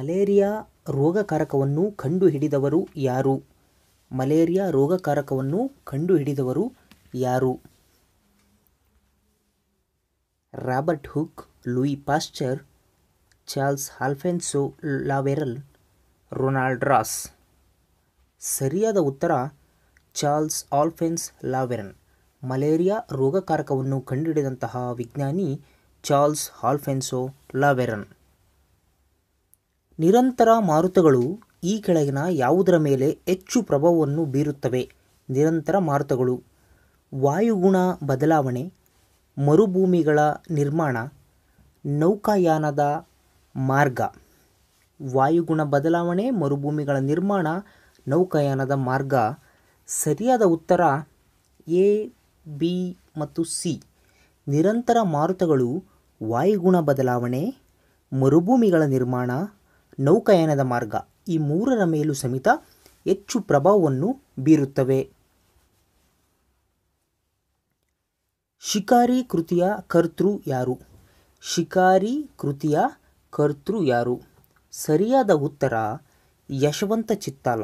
malaria ರೋಗಕಾರಕವನ್ನು ಕಂಡುಹಿಡಿದವರು ಯಾರು ಮಲೇರಿಯಾ ರೋಗಕಾರಕವನ್ನು ಕಂಡುಹಿಡಿದವರು ಯಾರು Robert Hooke Louis Pasteur Charles Alphonse Laveran Ronald Ross ಸರಿಯಾದ ಉತ್ತರ ಚಾರ್ಲ್ಸ್ ಆಲ್ಫೆನ್ಸ್ ಲಾವೆರನ್ ಮಲೇರಿಯಾ ರೋಗಕಾರಕವನ್ನು ಕಂಡುಹಿಡಿದಂತಹ ವಿಜ್ಞಾನಿ ಚಾರ್ಲ್ಸ್ ಹಾಲ್ಫೆನ್ಸೋ ಲಾವೆರನ್ ನಿರಂತರ ಮಾರುತಗಳು ಈ ಕೆಳಗಿನ ಯಾವುದರ ಮೇಲೆ ಹೆಚ್ಚು ಪ್ರಭಾವವನ್ನು ಬೀರುತ್ತವೆ ನಿರಂತರ ಮಾರುತಗಳು ವಾಯುಗುಣ ಬದಲಾವಣೆ ಮರುಭೂಮಿಗಳ ನಿರ್ಮಾಣ ನೌಕಾಯಾನದ ಮಾರ್ಗ ವಾಯುಗುಣ ಬದಲಾವಣೆ ಮರುಭೂಮಿಗಳ ನಿರ್ಮಾಣ ನೌಕಾಯಾನದ ಮಾರ್ಗ ಸರಿಯಾದ ಉತ್ತರ ಎ ಬಿ ಮತ್ತು ಸಿ ನಿರಂತರ ಮಾರುತಗಳು ವಾಯುಗುಣ ಬದಲಾವಣೆ ಮರುಭೂಮಿಗಳ ನಿರ್ಮಾಣ ನೌಕಾಯಾನದ ಮಾರ್ಗ ಈ ಮೂರರ ಮೇಲೂ ಸಮೇತ ಹೆಚ್ಚು ಪ್ರಭಾವವನ್ನು ಬೀರುತ್ತವೆ ಶಿಕಾರಿ ಕೃತಿಯ ಕರ್ತೃ ಯಾರು ಶಿಕಾರಿ ಕೃತಿಯ ಕರ್ತೃ ಯಾರು ಸರಿಯಾದ ಉತ್ತರ ಯಶವಂತ ಚಿತ್ತಾಲ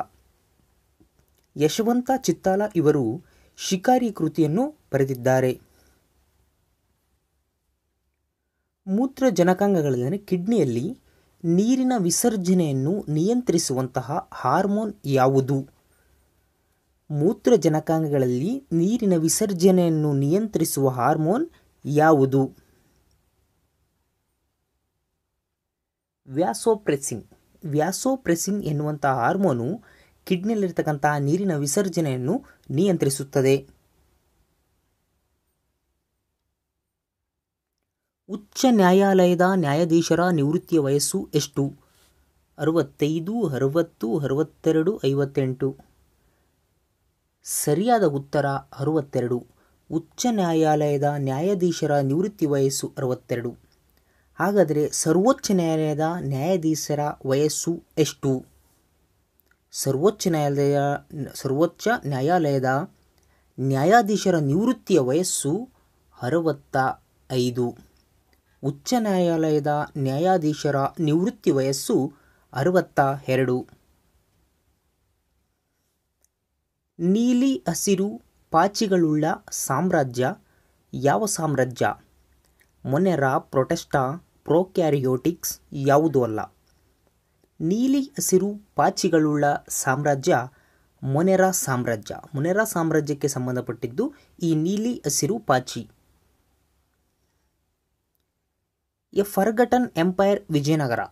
ಯಶವಂತ ಚಿತ್ತಾಲ ಇವರು ಶಿಕಾರಿ ಕೃತಿಯನ್ನು ಬರೆದಿದ್ದಾರೆ ಮೂತ್ರ ಕಿಡ್ನಿಯಲ್ಲಿ ನೀರಿನ ವಿಸರ್ಜನೆಯನ್ನು ನಿಯಂತ್ರಿಸುವಂತಹ ಹಾರ್ಮೋನ್ ಯಾವುದು ಮೂತ್ರಜನಕಾಂಗಗಳಲ್ಲಿ ನೀರಿನ ವಿಸರ್ಜನೆಯನ್ನು ನಿಯಂತ್ರಿಸುವ ಹಾರ್ಮೋನ್ ಯಾವುದು ವ್ಯಾಸೋಪ್ರೆಸ್ಸಿಂಗ್ ವ್ಯಾಸೋಪ್ರೆಸಿಂಗ್ ಎನ್ನುವಂತಹ ಹಾರ್ಮೋನು ಕಿಡ್ನಿಯಲ್ಲಿರ್ತಕ್ಕಂತಹ ನೀರಿನ ವಿಸರ್ಜನೆಯನ್ನು ನಿಯಂತ್ರಿಸುತ್ತದೆ ಉಚ್ಚ ನ್ಯಾಯಾಲಯದ ನ್ಯಾಯಾಧೀಶರ ನಿವೃತ್ತಿಯ ವಯಸ್ಸು ಎಷ್ಟು ಅರವತ್ತೈದು ಅರವತ್ತು ಅರವತ್ತೆರಡು ಐವತ್ತೆಂಟು ಸರಿಯಾದ ಉತ್ತರ ಅರವತ್ತೆರಡು ಉಚ್ಚ ನ್ಯಾಯಾಲಯದ ನ್ಯಾಯಾಧೀಶರ ನಿವೃತ್ತಿ ವಯಸ್ಸು ಅರವತ್ತೆರಡು ಹಾಗಾದರೆ ಸರ್ವೋಚ್ಚ ನ್ಯಾಯಾಲಯದ ನ್ಯಾಯಾಧೀಶರ ವಯಸ್ಸು ಎಷ್ಟು ಸರ್ವೋಚ್ಚ ನ್ಯಾಯಾಲಯ ಸರ್ವೋಚ್ಚ ನ್ಯಾಯಾಲಯದ ನ್ಯಾಯಾಧೀಶರ ನಿವೃತ್ತಿಯ ವಯಸ್ಸು ಅರವತ್ತ ಐದು ಉಚ್ಚ ನ್ಯಾಯಾಲಯದ ನ್ಯಾಯಾಧೀಶರ ನಿವೃತ್ತಿ ವಯಸ್ಸು ಅರವತ್ತ ಎರಡು ನೀಲಿ ಹಸಿರು ಪಾಚಿಗಳುಳ್ಳ ಸಾಮ್ರಾಜ್ಯ ಯಾವ ಸಾಮ್ರಾಜ್ಯ ಮೊನೆರಾ ಪ್ರೊಟೆಸ್ಟಾ ಪ್ರೊಕ್ಯಾರಿಯೋಟಿಕ್ಸ್ ಯಾವುದೂ ಅಲ್ಲ ನೀಲಿ ಹಸಿರು ಪಾಚಿಗಳುಳ್ಳ ಸಾಮ್ರಾಜ್ಯ ಮೊನೆರಾ ಸಾಮ್ರಾಜ್ಯ ಮೊನೆರಾ ಸಾಮ್ರಾಜ್ಯಕ್ಕೆ ಸಂಬಂಧಪಟ್ಟಿದ್ದು ಈ ನೀಲಿ ಹಸಿರು ಪಾಚಿ ಎ ಫರ್ಗಟನ್ ಎಂಪೈರ್ ವಿಜಯನಗರ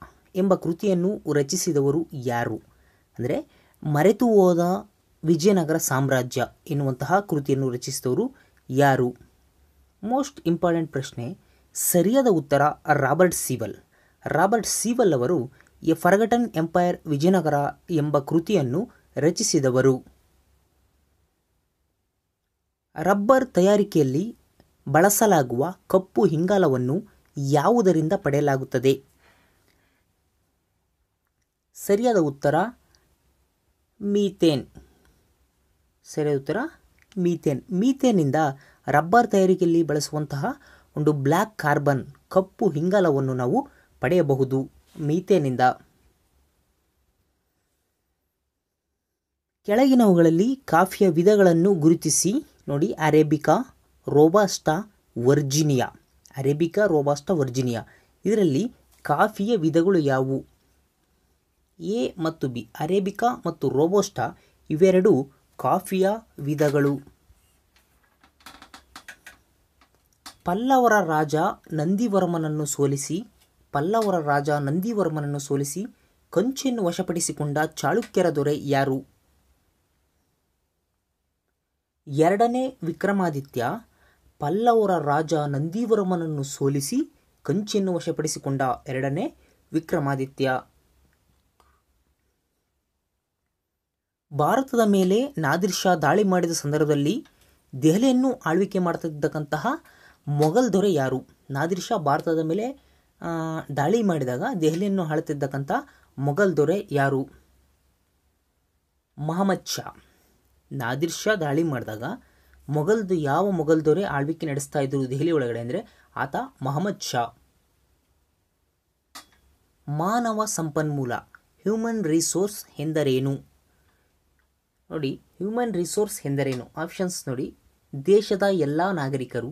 ಎಂಬ ಕೃತಿಯನ್ನು ರಚಿಸಿದವರು ಯಾರು ಅಂದರೆ ಮರೆತು ಹೋದ ವಿಜಯನಗರ ಸಾಮ್ರಾಜ್ಯ ಎನ್ನುವಂತಹ ಕೃತಿಯನ್ನು ರಚಿಸಿದವರು ಯಾರು ಮೋಸ್ಟ್ ಇಂಪಾರ್ಟೆಂಟ್ ಪ್ರಶ್ನೆ ಸರಿಯಾದ ಉತ್ತರ ರಾಬರ್ಟ್ ಸೀವಲ್ ರಾಬರ್ಟ್ ಸೀವಲ್ ಅವರು ಎ ಫರ್ಗಟನ್ ಎಂಪೈರ್ ವಿಜಯನಗರ ಎಂಬ ಕೃತಿಯನ್ನು ರಚಿಸಿದವರು ರಬ್ಬರ್ ತಯಾರಿಕೆಯಲ್ಲಿ ಬಳಸಲಾಗುವ ಕಪ್ಪು ಹಿಂಗಾಲವನ್ನು ಯಾವುದರಿಂದ ಪಡೆಯಲಾಗುತ್ತದೆ ಸರಿಯಾದ ಉತ್ತರ ಮೀಥೇನ್ ಸರಿಯಾದ ಉತ್ತರ ಮೀಥೇನ್ ಮೀಥೇನಿಂದ ರಬ್ಬರ್ ತಯಾರಿಕೆಯಲ್ಲಿ ಬಳಸುವಂತಹ ಒಂದು ಬ್ಲ್ಯಾಕ್ ಕಾರ್ಬನ್ ಕಪ್ಪು ಹಿಂಗಾಲವನ್ನು ನಾವು ಪಡೆಯಬಹುದು ಮೀಥೇನಿಂದ ಕೆಳಗಿನವುಗಳಲ್ಲಿ ಕಾಫಿಯ ವಿಧಗಳನ್ನು ಗುರುತಿಸಿ ನೋಡಿ arabica robusta Virginia arabica robusta Virginia ಇದರಲ್ಲಿ ಕಾಫಿಯ ವಿಧಗಳು ಯಾವುವು ಎ ಮತ್ತು ಬಿ ಅರೇಬಿಕಾ ಮತ್ತು ರೋಬೋಸ್ಟಾ ಇವೆರಡು ಕಾಫಿಯ ವಿಧಗಳು ಪಲ್ಲವರ ರಾಜ ನಂದಿವರ್ಮನನ್ನು ಸೋಲಿಸಿ ಪಲ್ಲವರ ರಾಜ ನಂದಿವರ್ಮನನ್ನು ಸೋಲಿಸಿ ಕಂಚಿಯನ್ನು ವಶಪಡಿಸಿಕೊಂಡ ಚಾಳುಕ್ಯರ ದೊರೆ ಯಾರು ಎರಡನೇ ವಿಕ್ರಮಾದಿತ್ಯ ಪಲ್ಲವರ ರಾಜ ನಂದೀವರಮನನ್ನು ಸೋಲಿಸಿ ಕಂಚಿಯನ್ನು ವಶಪಡಿಸಿಕೊಂಡ ಎರಡನೇ ವಿಕ್ರಮಾದಿತ್ಯ ಭಾರತದ ಮೇಲೆ ನಾದಿರ್ ಶಾ ದಾಳಿ ಮಾಡಿದ ಸಂದರ್ಭದಲ್ಲಿ ದೆಹಲಿಯನ್ನು ಆಳ್ವಿಕೆ ಮಾಡ್ತಿದ್ದಕ್ಕಂತಹ ಮೊಘಲ್ ದೊರೆ ಯಾರು ನಾದಿರ್ ಶಾ ಭಾರತದ ಮೇಲೆ ದಾಳಿ ಮಾಡಿದಾಗ ದೆಹಲಿಯನ್ನು ಆಳುತ್ತಿದ್ದಕ್ಕಂಥ ಮೊಘಲ್ ದೊರೆ ಯಾರು ಮಹಮ್ಮದ್ ಶಾ ನಾದಿರ್ ಶಾ ದಾಳಿ ಮಾಡಿದಾಗ ಮೊಘಲ್ದು ಯಾವ ಮೊಘಲ್ದವರೇ ಆಳ್ವಿಕೆ ನಡೆಸ್ತಾ ಇದ್ರು ದೆಹಲಿ ಒಳಗಡೆ ಅಂದರೆ ಆತ ಮಹಮ್ಮದ್ ಶಾ ಮಾನವ ಸಂಪನ್ಮೂಲ ಹ್ಯೂಮನ್ ರಿಸೋರ್ಸ್ ಎಂದರೇನು ನೋಡಿ ಹ್ಯೂಮನ್ ರಿಸೋರ್ಸ್ ಎಂದರೇನು ಆಪ್ಷನ್ಸ್ ನೋಡಿ ದೇಶದ ಎಲ್ಲ ನಾಗರಿಕರು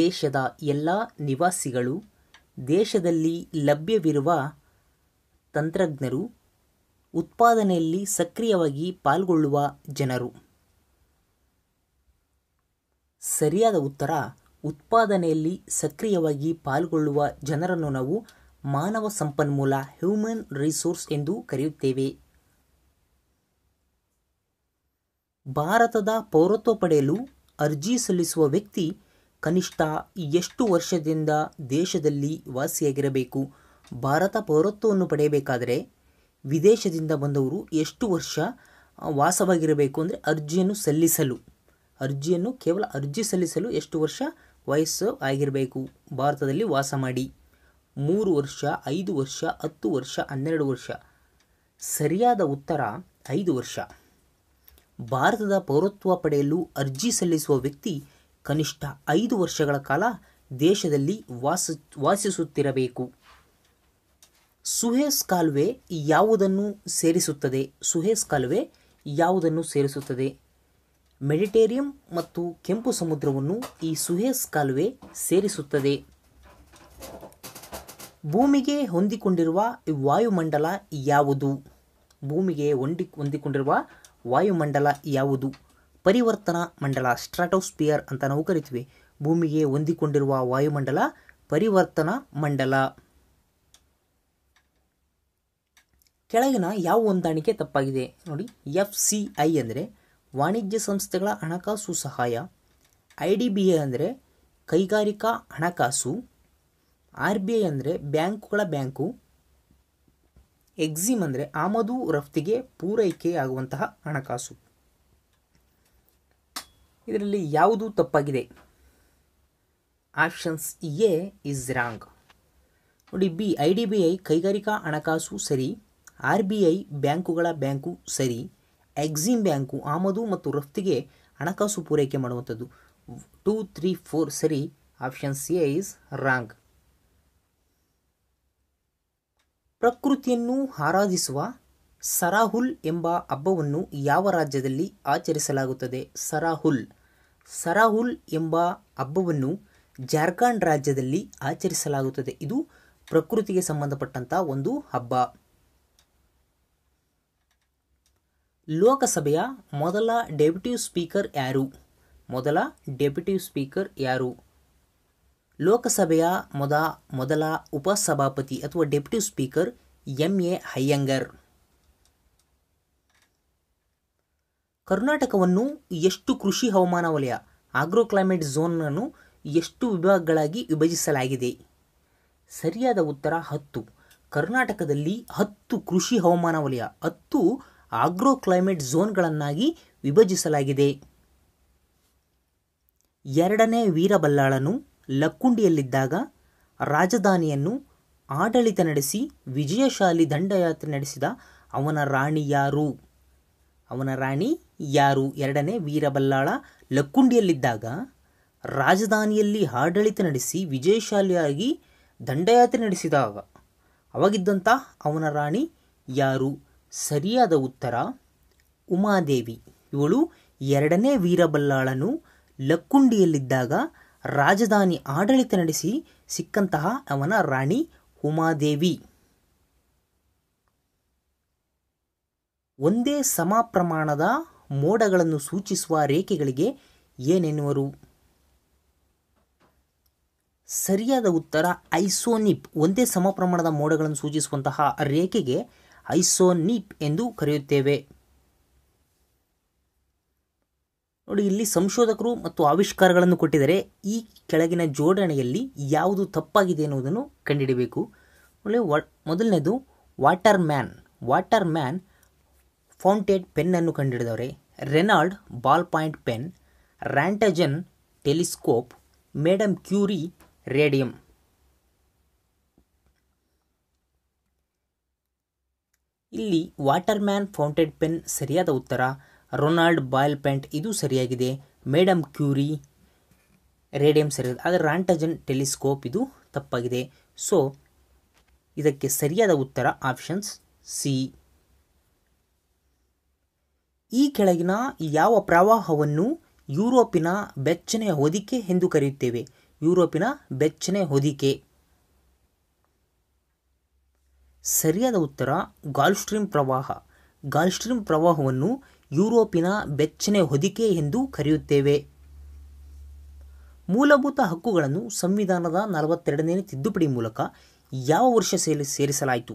ದೇಶದ ಎಲ್ಲ ನಿವಾಸಿಗಳು ದೇಶದಲ್ಲಿ ಲಭ್ಯವಿರುವ ತಂತ್ರಜ್ಞರು ಉತ್ಪಾದನೆಯಲ್ಲಿ ಸಕ್ರಿಯವಾಗಿ ಪಾಲ್ಗೊಳ್ಳುವ ಜನರು ಸರಿಯಾದ ಉತ್ತರ ಉತ್ಪಾದನೆಯಲ್ಲಿ ಸಕ್ರಿಯವಾಗಿ ಪಾಲ್ಗೊಳ್ಳುವ ಜನರನ್ನು ನಾವು ಮಾನವ ಸಂಪನ್ಮೂಲ ಹ್ಯೂಮನ್ ರಿಸೋರ್ಸ್ ಎಂದು ಕರೆಯುತ್ತೇವೆ ಭಾರತದ ಪೌರತ್ವ ಪಡೆಯಲು ಅರ್ಜಿ ಸಲ್ಲಿಸುವ ವ್ಯಕ್ತಿ ಕನಿಷ್ಠ ಎಷ್ಟು ವರ್ಷದಿಂದ ದೇಶದಲ್ಲಿ ವಾಸಿಯಾಗಿರಬೇಕು ಭಾರತ ಪೌರತ್ವವನ್ನು ಪಡೆಯಬೇಕಾದರೆ ವಿದೇಶದಿಂದ ಬಂದವರು ಎಷ್ಟು ವರ್ಷ ವಾಸವಾಗಿರಬೇಕು ಅಂದರೆ ಅರ್ಜಿಯನ್ನು ಸಲ್ಲಿಸಲು ಅರ್ಜಿಯನ್ನು ಕೇವಲ ಅರ್ಜಿ ಸಲ್ಲಿಸಲು ಎಷ್ಟು ವರ್ಷ ವಯಸ್ಸು ಆಗಿರಬೇಕು ಭಾರತದಲ್ಲಿ ವಾಸ ಮಾಡಿ ಮೂರು ವರ್ಷ ಐದು ವರ್ಷ ಹತ್ತು ವರ್ಷ ಹನ್ನೆರಡು ವರ್ಷ ಸರಿಯಾದ ಉತ್ತರ ಐದು ವರ್ಷ ಭಾರತದ ಪೌರತ್ವ ಪಡೆಯಲು ಅರ್ಜಿ ಸಲ್ಲಿಸುವ ವ್ಯಕ್ತಿ ಕನಿಷ್ಠ ಐದು ವರ್ಷಗಳ ಕಾಲ ದೇಶದಲ್ಲಿ ವಾಸ ವಾಸಿಸುತ್ತಿರಬೇಕು ಸುಹೇಸ್ ಕಾಲುವೆ ಯಾವುದನ್ನು ಸೇರಿಸುತ್ತದೆ ಸುಹೇಸ್ ಕಾಲುವೆ ಯಾವುದನ್ನು ಸೇರಿಸುತ್ತದೆ ಮೆಡಿಟೇರಿಯಂ ಮತ್ತು ಕೆಂಪು ಸಮುದ್ರವನ್ನು ಈ ಸುಹೇಸ್ ಕಾಲುವೆ ಸೇರಿಸುತ್ತದೆ ಭೂಮಿಗೆ ಹೊಂದಿಕೊಂಡಿರುವ ವಾಯುಮಂಡಲ ಯಾವುದು ಭೂಮಿಗೆ ಹೊಂದಿ ಹೊಂದಿಕೊಂಡಿರುವ ವಾಯುಮಂಡಲ ಯಾವುದು ಪರಿವರ್ತನಾ ಮಂಡಲ ಸ್ಟ್ರಾಟೋಸ್ಪಿಯರ್ ಅಂತ ನಾವು ಕರಿತೀವಿ ಭೂಮಿಗೆ ಹೊಂದಿಕೊಂಡಿರುವ ವಾಯುಮಂಡಲ ಪರಿವರ್ತನಾ ಮಂಡಲ ಕೆಳಗಿನ ಯಾವ ಹೊಂದಾಣಿಕೆ ತಪ್ಪಾಗಿದೆ ನೋಡಿ ಎಫ್ ಸಿ ಐ ಅಂದರೆ ವಾಣಿಜ್ಯ ಸಂಸ್ಥೆಗಳ ಹಣಕಾಸು ಸಹಾಯ ಐ ಡಿ ಬಿ ಐ ಅಂದರೆ ಕೈಗಾರಿಕಾ ಹಣಕಾಸು ಆರ್ ಬಿ ಐ ಅಂದರೆ ಬ್ಯಾಂಕುಗಳ ಬ್ಯಾಂಕು ಎಕ್ಸಿಮ್ ಅಂದರೆ ಆಮದು ರಫ್ತಿಗೆ ಪೂರೈಕೆಯಾಗುವಂತಹ ಹಣಕಾಸು ಇದರಲ್ಲಿ ಯಾವುದು ತಪ್ಪಾಗಿದೆ ಆಪ್ಷನ್ಸ್ ಎ ಇಸ್ ರಾಂಗ್ ನೋಡಿ B I D B I ಕೈಗಾರಿಕಾ ಹಣಕಾಸು ಸರಿ ಆರ್ ಬಿ ಐ ಬ್ಯಾಂಕುಗಳ ಬ್ಯಾಂಕು ಸರಿ ಎಕ್ಸಿಮ್ ಬ್ಯಾಂಕು ಆಮದು ಮತ್ತು ರಫ್ತಿಗೆ ಹಣಕಾಸು ಪೂರೈಕೆ ಮಾಡುವಂಥದ್ದು ಟೂ ತ್ರೀ ಫೋರ್ ಸರಿ ಆಪ್ಷನ್ ಸಿ ಇಸ್ ರಾಂಗ್ ಪ್ರಕೃತಿಯನ್ನು ಆರಾಧಿಸುವ ಸರಾಹುಲ್ ಎಂಬ ಹಬ್ಬವನ್ನು ಯಾವ ರಾಜ್ಯದಲ್ಲಿ ಆಚರಿಸಲಾಗುತ್ತದೆ ಸರಾಹುಲ್ ಸರಾಹುಲ್ ಎಂಬ ಹಬ್ಬವನ್ನು ಜಾರ್ಖಂಡ್ ರಾಜ್ಯದಲ್ಲಿ ಆಚರಿಸಲಾಗುತ್ತದೆ ಇದು ಪ್ರಕೃತಿಗೆ ಸಂಬಂಧಪಟ್ಟಂಥ ಒಂದು ಹಬ್ಬ ಲೋಕಸಭೆಯ ಮೊದಲ ಡೆಪ್ಯೂಟಿ ಸ್ಪೀಕರ್ ಯಾರು ಮೊದಲ ಡೆಪ್ಯೂಟಿ ಸ್ಪೀಕರ್ ಯಾರು ಲೋಕಸಭೆಯ ಮೊದ ಮೊದಲ ಉಪಸಭಾಪತಿ ಅಥವಾ deputy speaker M A Ayyangar ಕರ್ನಾಟಕವನ್ನು ಎಷ್ಟು ಕೃಷಿ ಹವಾಮಾನ ವಲಯ ಆಗ್ರೋ ಕ್ಲೈಮೇಟ್ ಝೋನನ್ನು ಎಷ್ಟು ವಿಭಾಗಗಳಾಗಿ ವಿಭಜಿಸಲಾಗಿದೆ ಸರಿಯಾದ ಉತ್ತರ ಹತ್ತು ಕರ್ನಾಟಕದಲ್ಲಿ ಹತ್ತು ಕೃಷಿ ಹವಾಮಾನ ವಲಯ ಹತ್ತು ಆಗ್ರೋ ಕ್ಲೈಮೇಟ್ ಝೋನ್ಗಳನ್ನಾಗಿ ವಿಭಜಿಸಲಾಗಿದೆ ಎರಡನೇ ವೀರಬಲ್ಲಾಳನು ಲಕ್ಕುಂಡಿಯಲ್ಲಿದ್ದಾಗ ರಾಜಧಾನಿಯನ್ನು ಆಡಳಿತ ನಡೆಸಿ ವಿಜಯಶಾಲಿ ದಂಡಯಾತ್ರೆ ನಡೆಸಿದ ಅವನ ರಾಣಿ ಯಾರು ಅವನ ರಾಣಿ ಯಾರು ಎರಡನೇ ವೀರಬಲ್ಲಾಳ ಲಕ್ಕುಂಡಿಯಲ್ಲಿದ್ದಾಗ ರಾಜಧಾನಿಯಲ್ಲಿ ಆಡಳಿತ ನಡೆಸಿ ವಿಜಯಶಾಲಿಯಾಗಿ ದಂಡಯಾತ್ರೆ ನಡೆಸಿದಾಗ ಅವಾಗಿದ್ದಂತಹ ಅವನ ರಾಣಿ ಯಾರು ಸರಿಯಾದ ಉತ್ತರ ಉಮಾದೇವಿ ಇವಳು ಎರಡನೇ ವೀರಬಲ್ಲಾಳನು ಲಕ್ಕುಂಡಿಯಲ್ಲಿದ್ದಾಗ ರಾಜಧಾನಿ ಆಡಳಿತ ನಡೆಸಿ ಸಿಕ್ಕಂತಹ ಅವನ ರಾಣಿ ಉಮಾದೇವಿ ಒಂದೇ ಸಮ ಪ್ರಮಾಣದ ಮೋಡಗಳನ್ನು ಸೂಚಿಸುವ ರೇಖೆಗಳಿಗೆ ಏನೆನ್ನುವರು ಸರಿಯಾದ ಉತ್ತರ ಐಸೋನಿಪ್ ಒಂದೇ ಸಮ ಪ್ರಮಾಣದ ಮೋಡಗಳನ್ನು ಸೂಚಿಸುವಂತಹ ರೇಖೆಗೆ ಐಸೋನೀಪ್ ಎಂದು ಕರೆಯುತ್ತೇವೆ ನೋಡಿ ಇಲ್ಲಿ ಸಂಶೋಧಕರು ಮತ್ತು ಆವಿಷ್ಕಾರಗಳನ್ನು ಕೊಟ್ಟಿದರೆ ಈ ಕೆಳಗಿನ ಜೋಡಣೆಯಲ್ಲಿ ಯಾವುದು ತಪ್ಪಾಗಿದೆ ಎನ್ನುವುದನ್ನು ಕಂಡುಹಿಡಬೇಕು ನೋಡಿ ಮೊದಲನೇದು Waterman Waterman fountain ಪೆನ್ನನ್ನು ಕಂಡಿಡಿದವರೆ Reynold ball point pen Roentgen telescope madam Curie radium ಇಲ್ಲಿ ವಾಟರ್ ಮ್ಯಾನ್ ಫೌಂಟೆಡ್ ಪೆನ್ ಸರಿಯಾದ ಉತ್ತರ ರೊನಾಲ್ಡ್ ಬಾಯಲ್ ಪ್ಯಾಂಟ್ ಇದು ಸರಿಯಾಗಿದೆ ಮೇಡಮ್ ಕ್ಯೂರಿ ರೇಡಿಯಂ ಸರಿಯಾದ ಆದರೆ ರಾಂಟಜನ್ ಟೆಲಿಸ್ಕೋಪ್ ಇದು ತಪ್ಪಾಗಿದೆ ಸೊ ಇದಕ್ಕೆ ಸರಿಯಾದ ಉತ್ತರ ಆಪ್ಷನ್ಸ್ ಸಿ ಈ ಕೆಳಗಿನ ಯಾವ ಪ್ರವಾಹವನ್ನು ಯುರೋಪಿನ ಬೆಚ್ಚನೆಯ ಹೊದಿಕೆ ಎಂದು ಕರೆಯುತ್ತೇವೆ ಯುರೋಪಿನ ಬೆಚ್ಚನೆ ಹೊದಿಕೆ ಸರಿಯಾದ ಉತ್ತರ ಗಾಲ್ಸ್ಟ್ರೀಮ್ ಪ್ರವಾಹ ಗಾಲ್ಸ್ಟ್ರೀಮ್ ಪ್ರವಾಹವನ್ನು ಯುರೋಪಿನ ಬೆಚ್ಚನೆ ಹೊದಿಕೆ ಎಂದು ಕರೆಯುತ್ತೇವೆ ಮೂಲಭೂತ ಹಕ್ಕುಗಳನ್ನು ಸಂವಿಧಾನದ ನಲವತ್ತೆರಡನೇ ತಿದ್ದುಪಡಿ ಮೂಲಕ ಯಾವ ವರ್ಷ ಸೇರಿ ಸೇರಿಸಲಾಯಿತು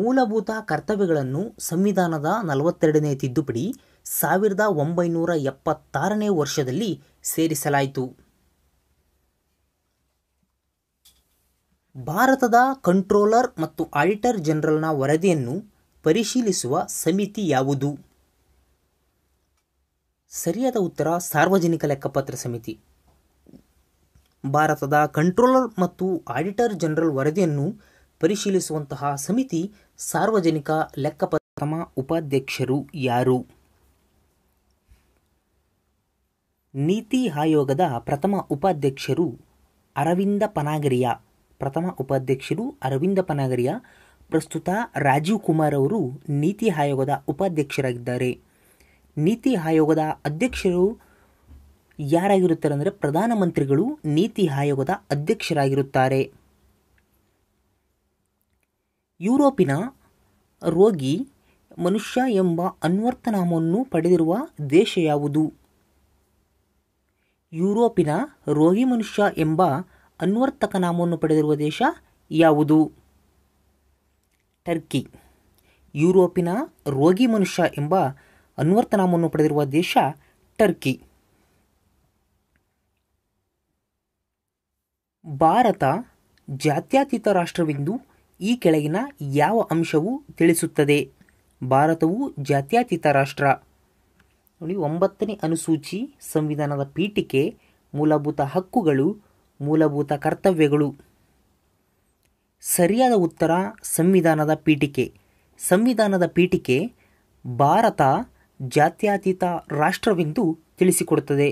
ಮೂಲಭೂತ ಕರ್ತವ್ಯಗಳನ್ನು ಸಂವಿಧಾನದ ನಲವತ್ತೆರಡನೇ ತಿದ್ದುಪಡಿ ಸಾವಿರದ ಒಂಬೈನೂರ ಎಪ್ಪತ್ತಾರನೇ ವರ್ಷದಲ್ಲಿ ಸೇರಿಸಲಾಯಿತು ಭಾರತದ ಕಂಟ್ರೋಲರ್ ಮತ್ತು ಆಡಿಟರ್ ಜನರಲ್ನ ವರದಿಯನ್ನು ಪರಿಶೀಲಿಸುವ ಸಮಿತಿ ಯಾವುದು ಸರಿಯಾದ ಉತ್ತರ ಸಾರ್ವಜನಿಕ ಲೆಕ್ಕಪತ್ರ ಸಮಿತಿ ಭಾರತದ ಕಂಟ್ರೋಲರ್ ಮತ್ತು ಆಡಿಟರ್ ಜನರಲ್ ವರದಿಯನ್ನು ಪರಿಶೀಲಿಸುವಂತಹ ಸಮಿತಿ ಸಾರ್ವಜನಿಕ ಲೆಕ್ಕಪತ್ರ ಉಪಾಧ್ಯಕ್ಷರು ಯಾರು ನೀತಿ ಆಯೋಗದ ಪ್ರಥಮ ಉಪಾಧ್ಯಕ್ಷರು ಅರವಿಂದ ಪನಾಗರಿಯಾ ಪ್ರಥಮ ಉಪಾಧ್ಯಕ್ಷರು ಅರವಿಂದ ಪನಾಗರಿಯಾ ಪ್ರಸ್ತುತ ರಾಜೀವ್ ಕುಮಾರ್ ಅವರು ನೀತಿ ಆಯೋಗದ ಉಪಾಧ್ಯಕ್ಷರಾಗಿದ್ದಾರೆ ನೀತಿ ಆಯೋಗದ ಅಧ್ಯಕ್ಷರು ಯಾರಾಗಿರುತ್ತಾರೆ ಅಂದರೆ ಪ್ರಧಾನಮಂತ್ರಿಗಳು ನೀತಿ ಆಯೋಗದ ಅಧ್ಯಕ್ಷರಾಗಿರುತ್ತಾರೆ ಯುರೋಪಿನ ರೋಗಿ ಮನುಷ್ಯ ಎಂಬ ಅನ್ವರ್ತನಾಮವನ್ನು ಪಡೆದಿರುವ ದೇಶ ಯಾವುದು ಯುರೋಪಿನ ರೋಗಿ ಮನುಷ್ಯ ಎಂಬ ಅನ್ವರ್ತಕ ನಾಮವನ್ನು ಪಡೆದಿರುವ ದೇಶ ಯಾವುದು ಟರ್ಕಿ ಯುರೋಪಿನ ರೋಗಿ ಮನುಷ್ಯ ಎಂಬ ಅನ್ವರ್ತನಾಮವನ್ನು ಪಡೆದಿರುವ ದೇಶ ಟರ್ಕಿ ಭಾರತ ಜಾತ್ಯತೀತ ರಾಷ್ಟ್ರವೆಂದು ಈ ಕೆಳಗಿನ ಯಾವ ಅಂಶವು ತಿಳಿಸುತ್ತದೆ ಭಾರತವು ಜಾತ್ಯತೀತ ರಾಷ್ಟ್ರ ನೋಡಿ ಒಂಬತ್ತನೇ ಅನುಸೂಚಿ ಸಂವಿಧಾನದ ಪೀಠಿಕೆ ಮೂಲಭೂತ ಹಕ್ಕುಗಳು ಮೂಲಭೂತ ಕರ್ತವ್ಯಗಳು ಸರಿಯಾದ ಉತ್ತರ ಸಂವಿಧಾನದ ಪೀಠಿಕೆ ಸಂವಿಧಾನದ ಪೀಠಿಕೆ ಭಾರತ ಜಾತ್ಯತೀತ ರಾಷ್ಟ್ರವೆಂದು ತಿಳಿಸಿಕೊಡುತ್ತದೆ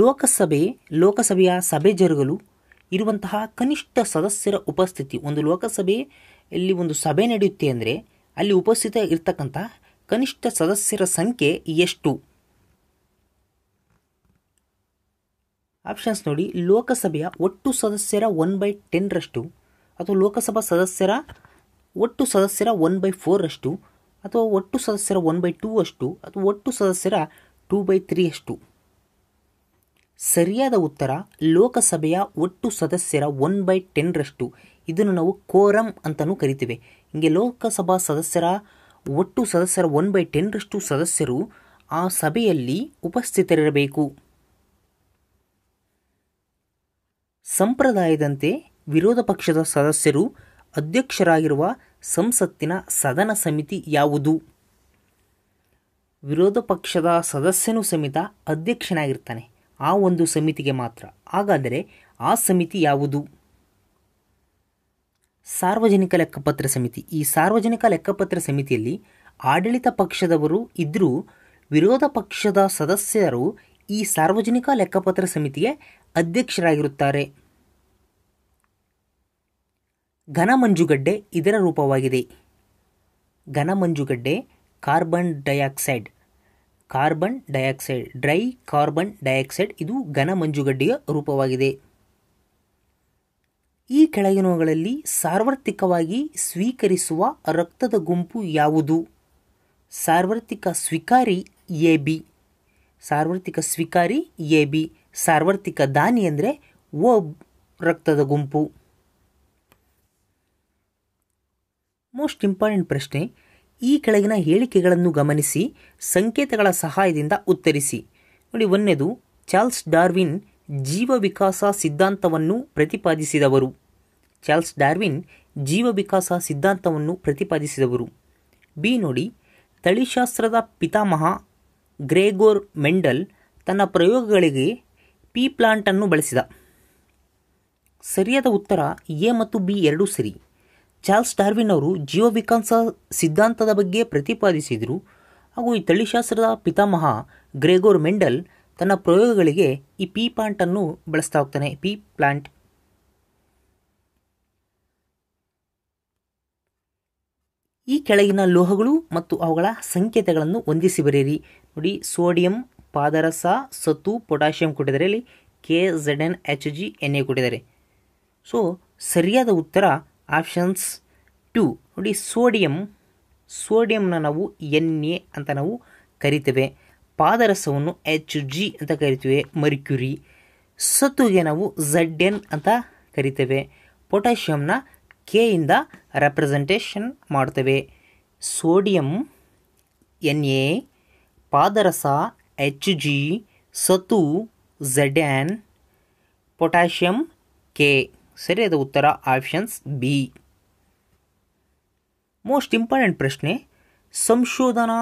ಲೋಕಸಭೆ ಲೋಕಸಭೆಯ ಸಭೆ ಜರುಗಲು ಇರುವಂತಹ ಕನಿಷ್ಠ ಸದಸ್ಯರ ಉಪಸ್ಥಿತಿ ಒಂದು ಲೋಕಸಭೆಯಲ್ಲಿ ಒಂದು ಸಭೆ ನಡೆಯುತ್ತೆ ಅಂದರೆ ಅಲ್ಲಿ ಉಪಸ್ಥಿತ ಇರ್ತಕ್ಕಂಥ ಕನಿಷ್ಠ ಸದಸ್ಯರ ಸಂಖ್ಯೆ ಎಷ್ಟು ಆಪ್ಷನ್ಸ್ ನೋಡಿ ಲೋಕಸಭೆಯ ಒಟ್ಟು ಸದಸ್ಯರ ಒನ್ ಬೈ ಟೆನ್ರಷ್ಟು ಅಥವಾ ಲೋಕಸಭಾ ಸದಸ್ಯರ ಒಟ್ಟು ಸದಸ್ಯರ ಒನ್ ಬೈ ಫೋರಷ್ಟು ಅಥವಾ ಒಟ್ಟು ಸದಸ್ಯರ ಒನ್ ಬೈ ಟೂ ಅಷ್ಟು ಅಥವಾ ಒಟ್ಟು ಸದಸ್ಯರ ಟೂ ಬೈ ತ್ರೀ ಅಷ್ಟು ಸರಿಯಾದ ಉತ್ತರ ಲೋಕಸಭೆಯ ಒಟ್ಟು ಸದಸ್ಯರ ಒನ್ ಬೈ ಟೆನ್ರಷ್ಟು ಇದನ್ನು ನಾವು ಕೋರಮ್ ಅಂತಲೂ ಕರಿತೀವಿ ಹೀಗೆ ಲೋಕಸಭಾ ಸದಸ್ಯರ ಒಟ್ಟು ಸದಸ್ಯರ ಒನ್ ಬೈ ಟೆನ್ರಷ್ಟು ಸದಸ್ಯರು ಆ ಸಭೆಯಲ್ಲಿ ಉಪಸ್ಥಿತರಿರಬೇಕು ಸಂಪ್ರದಾಯದಂತೆ ವಿರೋಧ ಪಕ್ಷದ ಸದಸ್ಯರು ಅಧ್ಯಕ್ಷರಾಗಿರುವ ಸಂಸತ್ತಿನ ಸದನ ಸಮಿತಿ ಯಾವುದು ವಿರೋಧ ಪಕ್ಷದ ಸದಸ್ಯನು ಸಮೇತ ಅಧ್ಯಕ್ಷನಾಗಿರ್ತಾನೆ ಆ ಒಂದು ಸಮಿತಿಗೆ ಮಾತ್ರ ಹಾಗಾದರೆ ಆ ಸಮಿತಿ ಯಾವುದು ಸಾರ್ವಜನಿಕ ಲೆಕ್ಕಪತ್ರ ಸಮಿತಿ ಈ ಸಾರ್ವಜನಿಕ ಲೆಕ್ಕಪತ್ರ ಸಮಿತಿಯಲ್ಲಿ ಆಡಳಿತ ಪಕ್ಷದವರು ಇದ್ದರೂ ವಿರೋಧ ಪಕ್ಷದ ಸದಸ್ಯರು ಈ ಸಾರ್ವಜನಿಕ ಲೆಕ್ಕಪತ್ರ ಸಮಿತಿಗೆ ಅಧ್ಯಕ್ಷರಾಗಿರುತ್ತಾರೆ ಘನಮಂಜುಗಡ್ಡೆ ಇದರ ರೂಪವಾಗಿದೆ ಘನಮಂಜುಗಡ್ಡೆ carbon dioxide carbon dioxide dry carbon dioxide ಇದು ಮಂಜುಗಡ್ಡೆಯ ರೂಪವಾಗಿದೆ ಈ ಕೆಳಗಿನವುಗಳಲ್ಲಿ ಸಾರ್ವತ್ರಿಕವಾಗಿ ಸ್ವೀಕರಿಸುವ ರಕ್ತದ ಗುಂಪು ಯಾವುದು ಸಾರ್ವತ್ರಿಕ ಸ್ವೀಕಾರಿ ಎ ಬಿ ಸಾರ್ವತ್ರಿಕ ಸ್ವೀಕಾರಿ ಎ ಬಿ ಸಾರ್ವತ್ರಿಕ ದಾನಿ ಅಂದರೆ ಒ ರಕ್ತದ ಗುಂಪು ಮೋಸ್ಟ್ ಇಂಪಾರ್ಟೆಂಟ್ ಪ್ರಶ್ನೆ ಈ ಕೆಳಗಿನ ಹೇಳಿಕೆಗಳನ್ನು ಗಮನಿಸಿ ಸಂಕೇತಗಳ ಸಹಾಯದಿಂದ ಉತ್ತರಿಸಿ ನೋಡಿ ಒಂದನೇದು ಚಾರ್ಲ್ಸ್ ಡಾರ್ವಿನ್ ಜೀವ ವಿಕಾಸ ಸಿದ್ಧಾಂತವನ್ನು ಪ್ರತಿಪಾದಿಸಿದವರು ಚಾರ್ಲ್ಸ್ ಡಾರ್ವಿನ್ ಜೀವ ವಿಕಾಸ ಸಿದ್ಧಾಂತವನ್ನು ಪ್ರತಿಪಾದಿಸಿದವರು ಬಿ ನೋಡಿ ತಳಿಶಾಸ್ತ್ರದ ಪಿತಾಮಹ ಗ್ರೆಗೋರ್ ಮೆಂಡಲ್ ತನ್ನ ಪ್ರಯೋಗಗಳಿಗೆ ಪಿ ಪ್ಲಾಂಟನ್ನು ಬಳಸಿದ ಸರಿಯಾದ ಉತ್ತರ ಎ ಮತ್ತು ಬಿ ಎರಡೂ ಸರಿ ಚಾರ್ಲ್ಸ್ ಡಾರ್ವಿನ್ ಅವರು ಜೀವವಿಕಾಸ ಸಿದ್ಧಾಂತದ ಬಗ್ಗೆ ಪ್ರತಿಪಾದಿಸಿದರು ಹಾಗೂ ಈ ತಳಿಶಾಸ್ತ್ರದ ಪಿತಾಮಹ ಗ್ರೆಗೋರ್ ಮೆಂಡಲ್ ತನ್ನ ಪ್ರಯೋಗಗಳಿಗೆ ಈ ಪಿ ಪ್ಲಾಂಟನ್ನು ಬಳಸ್ತಾ ಹೋಗ್ತಾನೆ ಪಿ ಪ್ಲಾಂಟ್ ಈ ಕೆಳಗಿನ ಲೋಹಗಳು ಮತ್ತು ಅವುಗಳ ಸಂಕೇತಗಳನ್ನು ಹೊಂದಿಸಿ ಬರೆಯಿರಿ ನೋಡಿ ಸೋಡಿಯಂ ಪಾದರಸ ಸತು ಪೊಟ್ಯಾಷಿಯಂ ಕೊಟ್ಟಿದ್ದಾರೆ ಇಲ್ಲಿ K Z N H G N A ಕೊಟ್ಟಿದ್ದಾರೆ ಸೊ ಸರಿಯಾದ ಉತ್ತರ ಆಪ್ಷನ್ಸ್ ಟು ನೋಡಿ ಸೋಡಿಯಂ ಸೋಡಿಯಂನ ನಾವು ಎನ್ ಎ ಅಂತ ನಾವು ಕರಿತೇವೆ ಪಾದರಸವನ್ನು ಎಚ್ ಜಿ ಅಂತ ಕರಿತೇವೆ ಮರ್ಕ್ಯುರಿ ಸತ್ತುಗೆ ನಾವು ಝಡ್ ಎನ್ ಅಂತ ಕರಿತೇವೆ ಪೊಟ್ಯಾಷಿಯಮ್ನ ಇಂದ ರೆಪ್ರೆಸೆಂಟೇಷನ್ ಮಾಡ್ತೇವೆ ಸೋಡಿಯಂ ಎನ್ ಎ ಪಾದರಸ ಎಚ್ ಜಿ ಸತು ಝೆಡ್ ಪೊಟ್ಯಾಷಿಯಮ್ ಕೆ ಸರಿಯಾದ ಉತ್ತರ ಆಪ್ಷನ್ಸ್ ಬಿ ಮೋಸ್ಟ್ ಇಂಪಾರ್ಟೆಂಟ್ ಪ್ರಶ್ನೆ ಸಂಶೋಧನಾ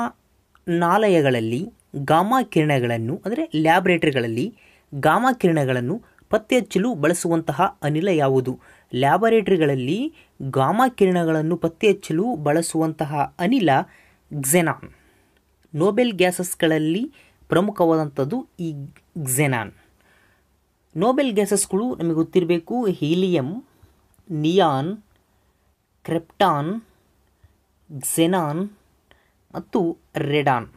ನಾಲಯಗಳಲ್ಲಿ ಗಾಮಾ ಕಿರಣಗಳನ್ನು ಅಂದರೆ ಲ್ಯಾಬೊರೇಟರಿಗಳಲ್ಲಿ ಗಾಮಾ ಕಿರಣಗಳನ್ನು ಪತ್ತೆ ಹಚ್ಚಲು ಬಳಸುವಂತಹ ಅನಿಲ ಯಾವುದು ಲ್ಯಾಬೊರೇಟರಿಗಳಲ್ಲಿ ಗಾಮಾ ಕಿರಣಗಳನ್ನು ಪತ್ತೆ ಹಚ್ಚಲು ಬಳಸುವಂತಹ ಅನಿಲ ಗ್ಝೆನಾನ್ ನೋಬೆಲ್ ಗ್ಯಾಸಸ್ಗಳಲ್ಲಿ ಪ್ರಮುಖವಾದಂಥದ್ದು ಈ ಝೆನಾನ್ ನೋಬೆಲ್ ಗ್ಯಾಸಸ್ಗಳು ನಮಗೆ ಗೊತ್ತಿರಬೇಕು ಹೀಲಿಯಂ ನಿಯಾನ್ ಕ್ರೆಪ್ಟಾನ್ ಝೆನಾನ್ ಮತ್ತು radon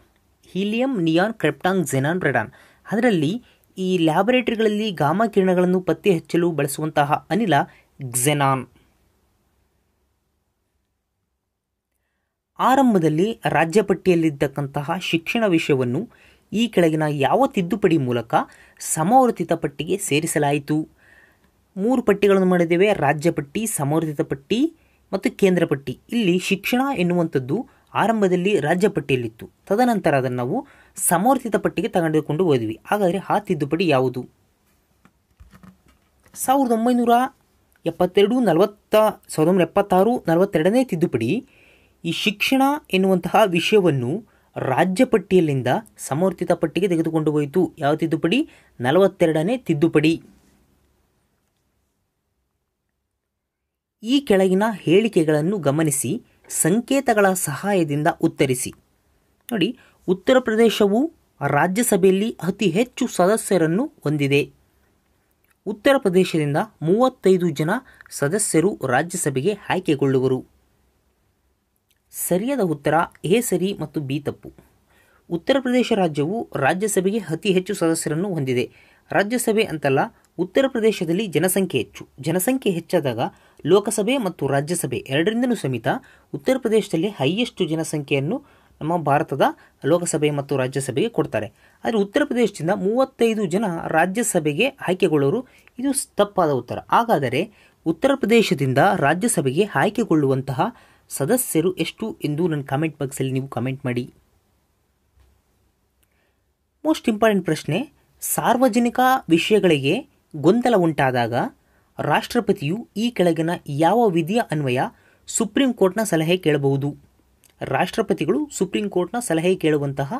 helium neon krypton xenon radon ಅದರಲ್ಲಿ ಈ ಲ್ಯಾಬೊರೇಟರಿಗಳಲ್ಲಿ ಗಾಮ ಕಿರಣಗಳನ್ನು ಪತ್ತೆ ಹಚ್ಚಲು ಬಳಸುವಂತಹ ಅನಿಲ ಝೆನಾನ್ ಆರಂಭದಲ್ಲಿ ರಾಜ್ಯಪಟ್ಟಿಯಲ್ಲಿದ್ದಕ್ಕಂತಹ ಶಿಕ್ಷಣ ವಿಷಯವನ್ನು ಈ ಕೆಳಗಿನ ಯಾವ ತಿದ್ದುಪಡಿ ಮೂಲಕ ಸಮವರ್ತಿತ ಪಟ್ಟಿಗೆ ಸೇರಿಸಲಾಯಿತು ಮೂರು ಪಟ್ಟಿಗಳನ್ನು ಮಾಡಿದ್ದೇವೆ ರಾಜ್ಯ ಪಟ್ಟಿ ಸಮವರ್ತಿತ ಪಟ್ಟಿ ಮತ್ತು ಕೇಂದ್ರ ಪಟ್ಟಿ ಇಲ್ಲಿ ಶಿಕ್ಷಣ ಎನ್ನುವಂಥದ್ದು ಆರಂಭದಲ್ಲಿ ರಾಜ್ಯ ಪಟ್ಟಿಯಲ್ಲಿತ್ತು ತದನಂತರ ಅದನ್ನು ನಾವು ಸಮವರ್ತಿತ ಪಟ್ಟಿಗೆ ತಗೊಂಡುಕೊಂಡು ಹೋದ್ವಿ ಹಾಗಾದರೆ ಆ ತಿದ್ದುಪಡಿ ಯಾವುದು ಸಾವಿರದ ಒಂಬೈನೂರ ಎಪ್ಪತ್ತೆರಡು ನಲವತ್ತ ಸಾವಿರದ ಒಂಬೈನೂರ ಎಪ್ಪತ್ತಾರು ನಲವತ್ತೆರಡನೇ ತಿದ್ದುಪಡಿ ಈ ಶಿಕ್ಷಣ ಎನ್ನುವಂತಹ ವಿಷಯವನ್ನು ರಾಜ್ಯ ಪಟ್ಟಿಯಲ್ಲಿಂದ ಸಮರ್ಥಿತ ಪಟ್ಟಿಗೆ ತೆಗೆದುಕೊಂಡು ಹೋಯಿತು ಯಾವ ತಿದ್ದುಪಡಿ ನಲವತ್ತೆರಡನೇ ತಿದ್ದುಪಡಿ ಈ ಕೆಳಗಿನ ಹೇಳಿಕೆಗಳನ್ನು ಗಮನಿಸಿ ಸಂಕೇತಗಳ ಸಹಾಯದಿಂದ ಉತ್ತರಿಸಿ ನೋಡಿ ಉತ್ತರ ಪ್ರದೇಶವು ರಾಜ್ಯಸಭೆಯಲ್ಲಿ ಅತಿ ಹೆಚ್ಚು ಸದಸ್ಯರನ್ನು ಹೊಂದಿದೆ ಉತ್ತರ ಪ್ರದೇಶದಿಂದ ಮೂವತ್ತೈದು ಜನ ಸದಸ್ಯರು ರಾಜ್ಯಸಭೆಗೆ ಆಯ್ಕೆಗೊಳ್ಳುವರು ಸರಿಯಾದ ಉತ್ತರ ಎ ಸರಿ ಮತ್ತು ಬಿ ತಪ್ಪು ಉತ್ತರ ಪ್ರದೇಶ ರಾಜ್ಯವು ರಾಜ್ಯಸಭೆಗೆ ಅತಿ ಹೆಚ್ಚು ಸದಸ್ಯರನ್ನು ಹೊಂದಿದೆ ರಾಜ್ಯಸಭೆ ಅಂತಲ್ಲ ಉತ್ತರ ಪ್ರದೇಶದಲ್ಲಿ ಜನಸಂಖ್ಯೆ ಹೆಚ್ಚು ಜನಸಂಖ್ಯೆ ಹೆಚ್ಚಾದಾಗ ಲೋಕಸಭೆ ಮತ್ತು ರಾಜ್ಯಸಭೆ ಎರಡರಿಂದಲೂ ಸಮೇತ ಉತ್ತರ ಪ್ರದೇಶದಲ್ಲಿ ಹೈಯೆಸ್ಟ್ ಜನಸಂಖ್ಯೆಯನ್ನು ನಮ್ಮ ಭಾರತದ ಲೋಕಸಭೆ ಮತ್ತು ರಾಜ್ಯಸಭೆಗೆ ಕೊಡ್ತಾರೆ ಆದರೆ ಉತ್ತರ ಪ್ರದೇಶದಿಂದ ಮೂವತ್ತೈದು ಜನ ರಾಜ್ಯಸಭೆಗೆ ಆಯ್ಕೆಗೊಳ್ಳೋರು ಇದು ತಪ್ಪಾದ ಉತ್ತರ ಹಾಗಾದರೆ ಉತ್ತರ ಪ್ರದೇಶದಿಂದ ರಾಜ್ಯಸಭೆಗೆ ಆಯ್ಕೆಗೊಳ್ಳುವಂತಹ ಸದಸ್ಯರು ಎಷ್ಟು ಎಂದು ನನ್ನ ಕಮೆಂಟ್ ಬಾಕ್ಸಲ್ಲಿ ನೀವು ಕಮೆಂಟ್ ಮಾಡಿ ಮೋಸ್ಟ್ ಇಂಪಾರ್ಟೆಂಟ್ ಪ್ರಶ್ನೆ ಸಾರ್ವಜನಿಕ ವಿಷಯಗಳಿಗೆ ಗೊಂದಲ ಉಂಟಾದಾಗ ರಾಷ್ಟ್ರಪತಿಯು ಈ ಕೆಳಗಿನ ಯಾವ ವಿಧಿಯ ಅನ್ವಯ ಸುಪ್ರೀಂ ಕೋರ್ಟ್ನ ಸಲಹೆ ಕೇಳಬಹುದು ರಾಷ್ಟ್ರಪತಿಗಳು ಸುಪ್ರೀಂ ಕೋರ್ಟ್ನ ಸಲಹೆ ಕೇಳುವಂತಹ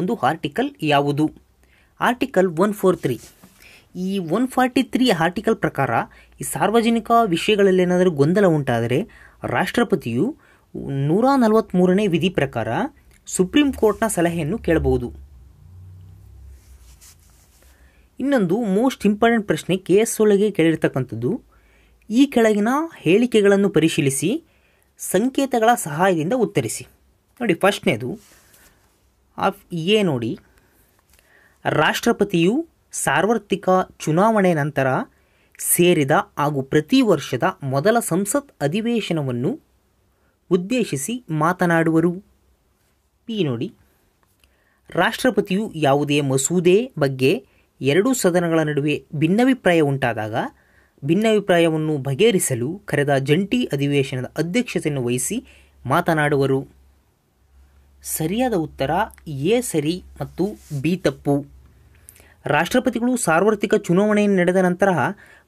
ಒಂದು ಆರ್ಟಿಕಲ್ ಯಾವುದು ಆರ್ಟಿಕಲ್ ಒನ್ ಫೋರ್ ತ್ರೀ ಈ ಒನ್ ಫಾರ್ಟಿ ತ್ರೀ ಆರ್ಟಿಕಲ್ ಪ್ರಕಾರ ಈ ಸಾರ್ವಜನಿಕ ವಿಷಯಗಳಲ್ಲೇನಾದರೂ ಗೊಂದಲ ಉಂಟಾದರೆ ರಾಷ್ಟ್ರಪತಿಯು ನೂರ ನಲವತ್ತ್ಮೂರನೇ ವಿಧಿ ಪ್ರಕಾರ ಸುಪ್ರೀಂ ಕೋರ್ಟ್ನ ಸಲಹೆಯನ್ನು ಕೇಳಬಹುದು ಇನ್ನೊಂದು ಮೋಸ್ಟ್ ಇಂಪಾರ್ಟೆಂಟ್ ಪ್ರಶ್ನೆ ಕೆ ಎಸ್ ಒಳಗೆ ಕೇಳಿರ್ತಕ್ಕಂಥದ್ದು ಈ ಕೆಳಗಿನ ಹೇಳಿಕೆಗಳನ್ನು ಪರಿಶೀಲಿಸಿ ಸಂಕೇತಗಳ ಸಹಾಯದಿಂದ ಉತ್ತರಿಸಿ ನೋಡಿ ಫಸ್ಟ್ನೇದು ಆಫ್ ಎ ನೋಡಿ ರಾಷ್ಟ್ರಪತಿಯು ಸಾರ್ವತ್ರಿಕ ಚುನಾವಣೆ ನಂತರ ಸೇರಿದ ಹಾಗೂ ಪ್ರತಿ ವರ್ಷದ ಮೊದಲ ಸಂಸತ್ ಅಧಿವೇಶನವನ್ನು ಉದ್ದೇಶಿಸಿ ಮಾತನಾಡುವರು ಪಿ ನೋಡಿ ರಾಷ್ಟ್ರಪತಿಯು ಯಾವುದೇ ಮಸೂದೆ ಬಗ್ಗೆ ಎರಡೂ ಸದನಗಳ ನಡುವೆ ಭಿನ್ನಾಭಿಪ್ರಾಯ ಉಂಟಾದಾಗ ಭಿನ್ನಾಭಿಪ್ರಾಯವನ್ನು ಬಗೆಹರಿಸಲು ಕರೆದ ಜಂಟಿ ಅಧಿವೇಶನದ ಅಧ್ಯಕ್ಷತೆಯನ್ನು ವಹಿಸಿ ಮಾತನಾಡುವರು ಸರಿಯಾದ ಉತ್ತರ ಎ ಸರಿ ಮತ್ತು ಬಿ ತಪ್ಪು ರಾಷ್ಟ್ರಪತಿಗಳು ಸಾರ್ವತ್ರಿಕ ಚುನಾವಣೆಯನ್ನು ನಡೆದ ನಂತರ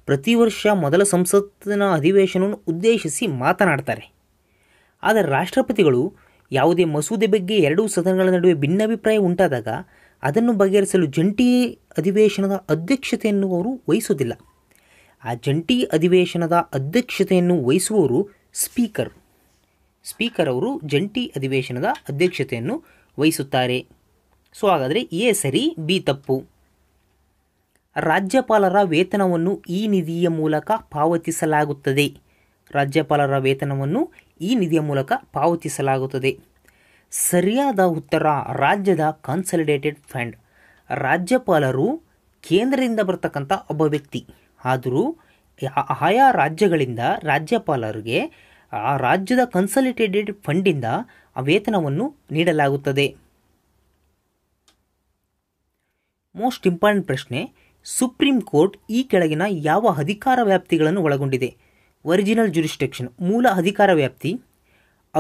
ಪ್ರತಿ ವರ್ಷ ಮೊದಲ ಸಂಸತ್ತಿನ ಅಧಿವೇಶನವನ್ನು ಉದ್ದೇಶಿಸಿ ಮಾತನಾಡ್ತಾರೆ ಆದರೆ ರಾಷ್ಟ್ರಪತಿಗಳು ಯಾವುದೇ ಮಸೂದೆ ಬಗ್ಗೆ ಎರಡೂ ಸದನಗಳ ನಡುವೆ ಭಿನ್ನಾಭಿಪ್ರಾಯ ಉಂಟಾದಾಗ ಅದನ್ನು ಬಗೆಹರಿಸಲು ಜಂಟಿ ಅಧಿವೇಶನದ ಅಧ್ಯಕ್ಷತೆಯನ್ನು ಅವರು ವಹಿಸುವುದಿಲ್ಲ ಆ ಜಂಟಿ ಅಧಿವೇಶನದ ಅಧ್ಯಕ್ಷತೆಯನ್ನು ವಹಿಸುವವರು ಸ್ಪೀಕರ್ ಸ್ಪೀಕರ್ ಅವರು ಜಂಟಿ ಅಧಿವೇಶನದ ಅಧ್ಯಕ್ಷತೆಯನ್ನು ವಹಿಸುತ್ತಾರೆ ಸೊ ಹಾಗಾದರೆ ಎ ಸರಿ ಬಿ ತಪ್ಪು ರಾಜ್ಯಪಾಲರ ವೇತನವನ್ನು ಈ ನಿಧಿಯ ಮೂಲಕ ಪಾವತಿಸಲಾಗುತ್ತದೆ ರಾಜ್ಯಪಾಲರ ವೇತನವನ್ನು ಈ ನಿಧಿಯ ಮೂಲಕ ಪಾವತಿಸಲಾಗುತ್ತದೆ ಸರಿಯಾದ ಉತ್ತರ ರಾಜ್ಯದ ಕನ್ಸಲಿಡೇಟೆಡ್ ಫಂಡ್ ರಾಜ್ಯಪಾಲರು ಕೇಂದ್ರದಿಂದ ಬರತಕ್ಕಂಥ ಒಬ್ಬ ವ್ಯಕ್ತಿ ಆದರೂ ಆಯಾ ರಾಜ್ಯಗಳಿಂದ ರಾಜ್ಯಪಾಲರಿಗೆ ಆ ರಾಜ್ಯದ ಕನ್ಸಲಿಟೇಟೆಡ್ ಫಂಡಿಂದ ಆ ವೇತನವನ್ನು ನೀಡಲಾಗುತ್ತದೆ ಮೋಸ್ಟ್ ಇಂಪಾರ್ಟೆಂಟ್ ಪ್ರಶ್ನೆ ಸುಪ್ರೀಂ ಕೋರ್ಟ್ ಈ ಕೆಳಗಿನ ಯಾವ ಅಧಿಕಾರ ವ್ಯಾಪ್ತಿಗಳನ್ನು ಒಳಗೊಂಡಿದೆ ಒರಿಜಿನಲ್ ಜುರಿಸ್ಟೆಕ್ಷನ್ ಮೂಲ ಅಧಿಕಾರ ವ್ಯಾಪ್ತಿ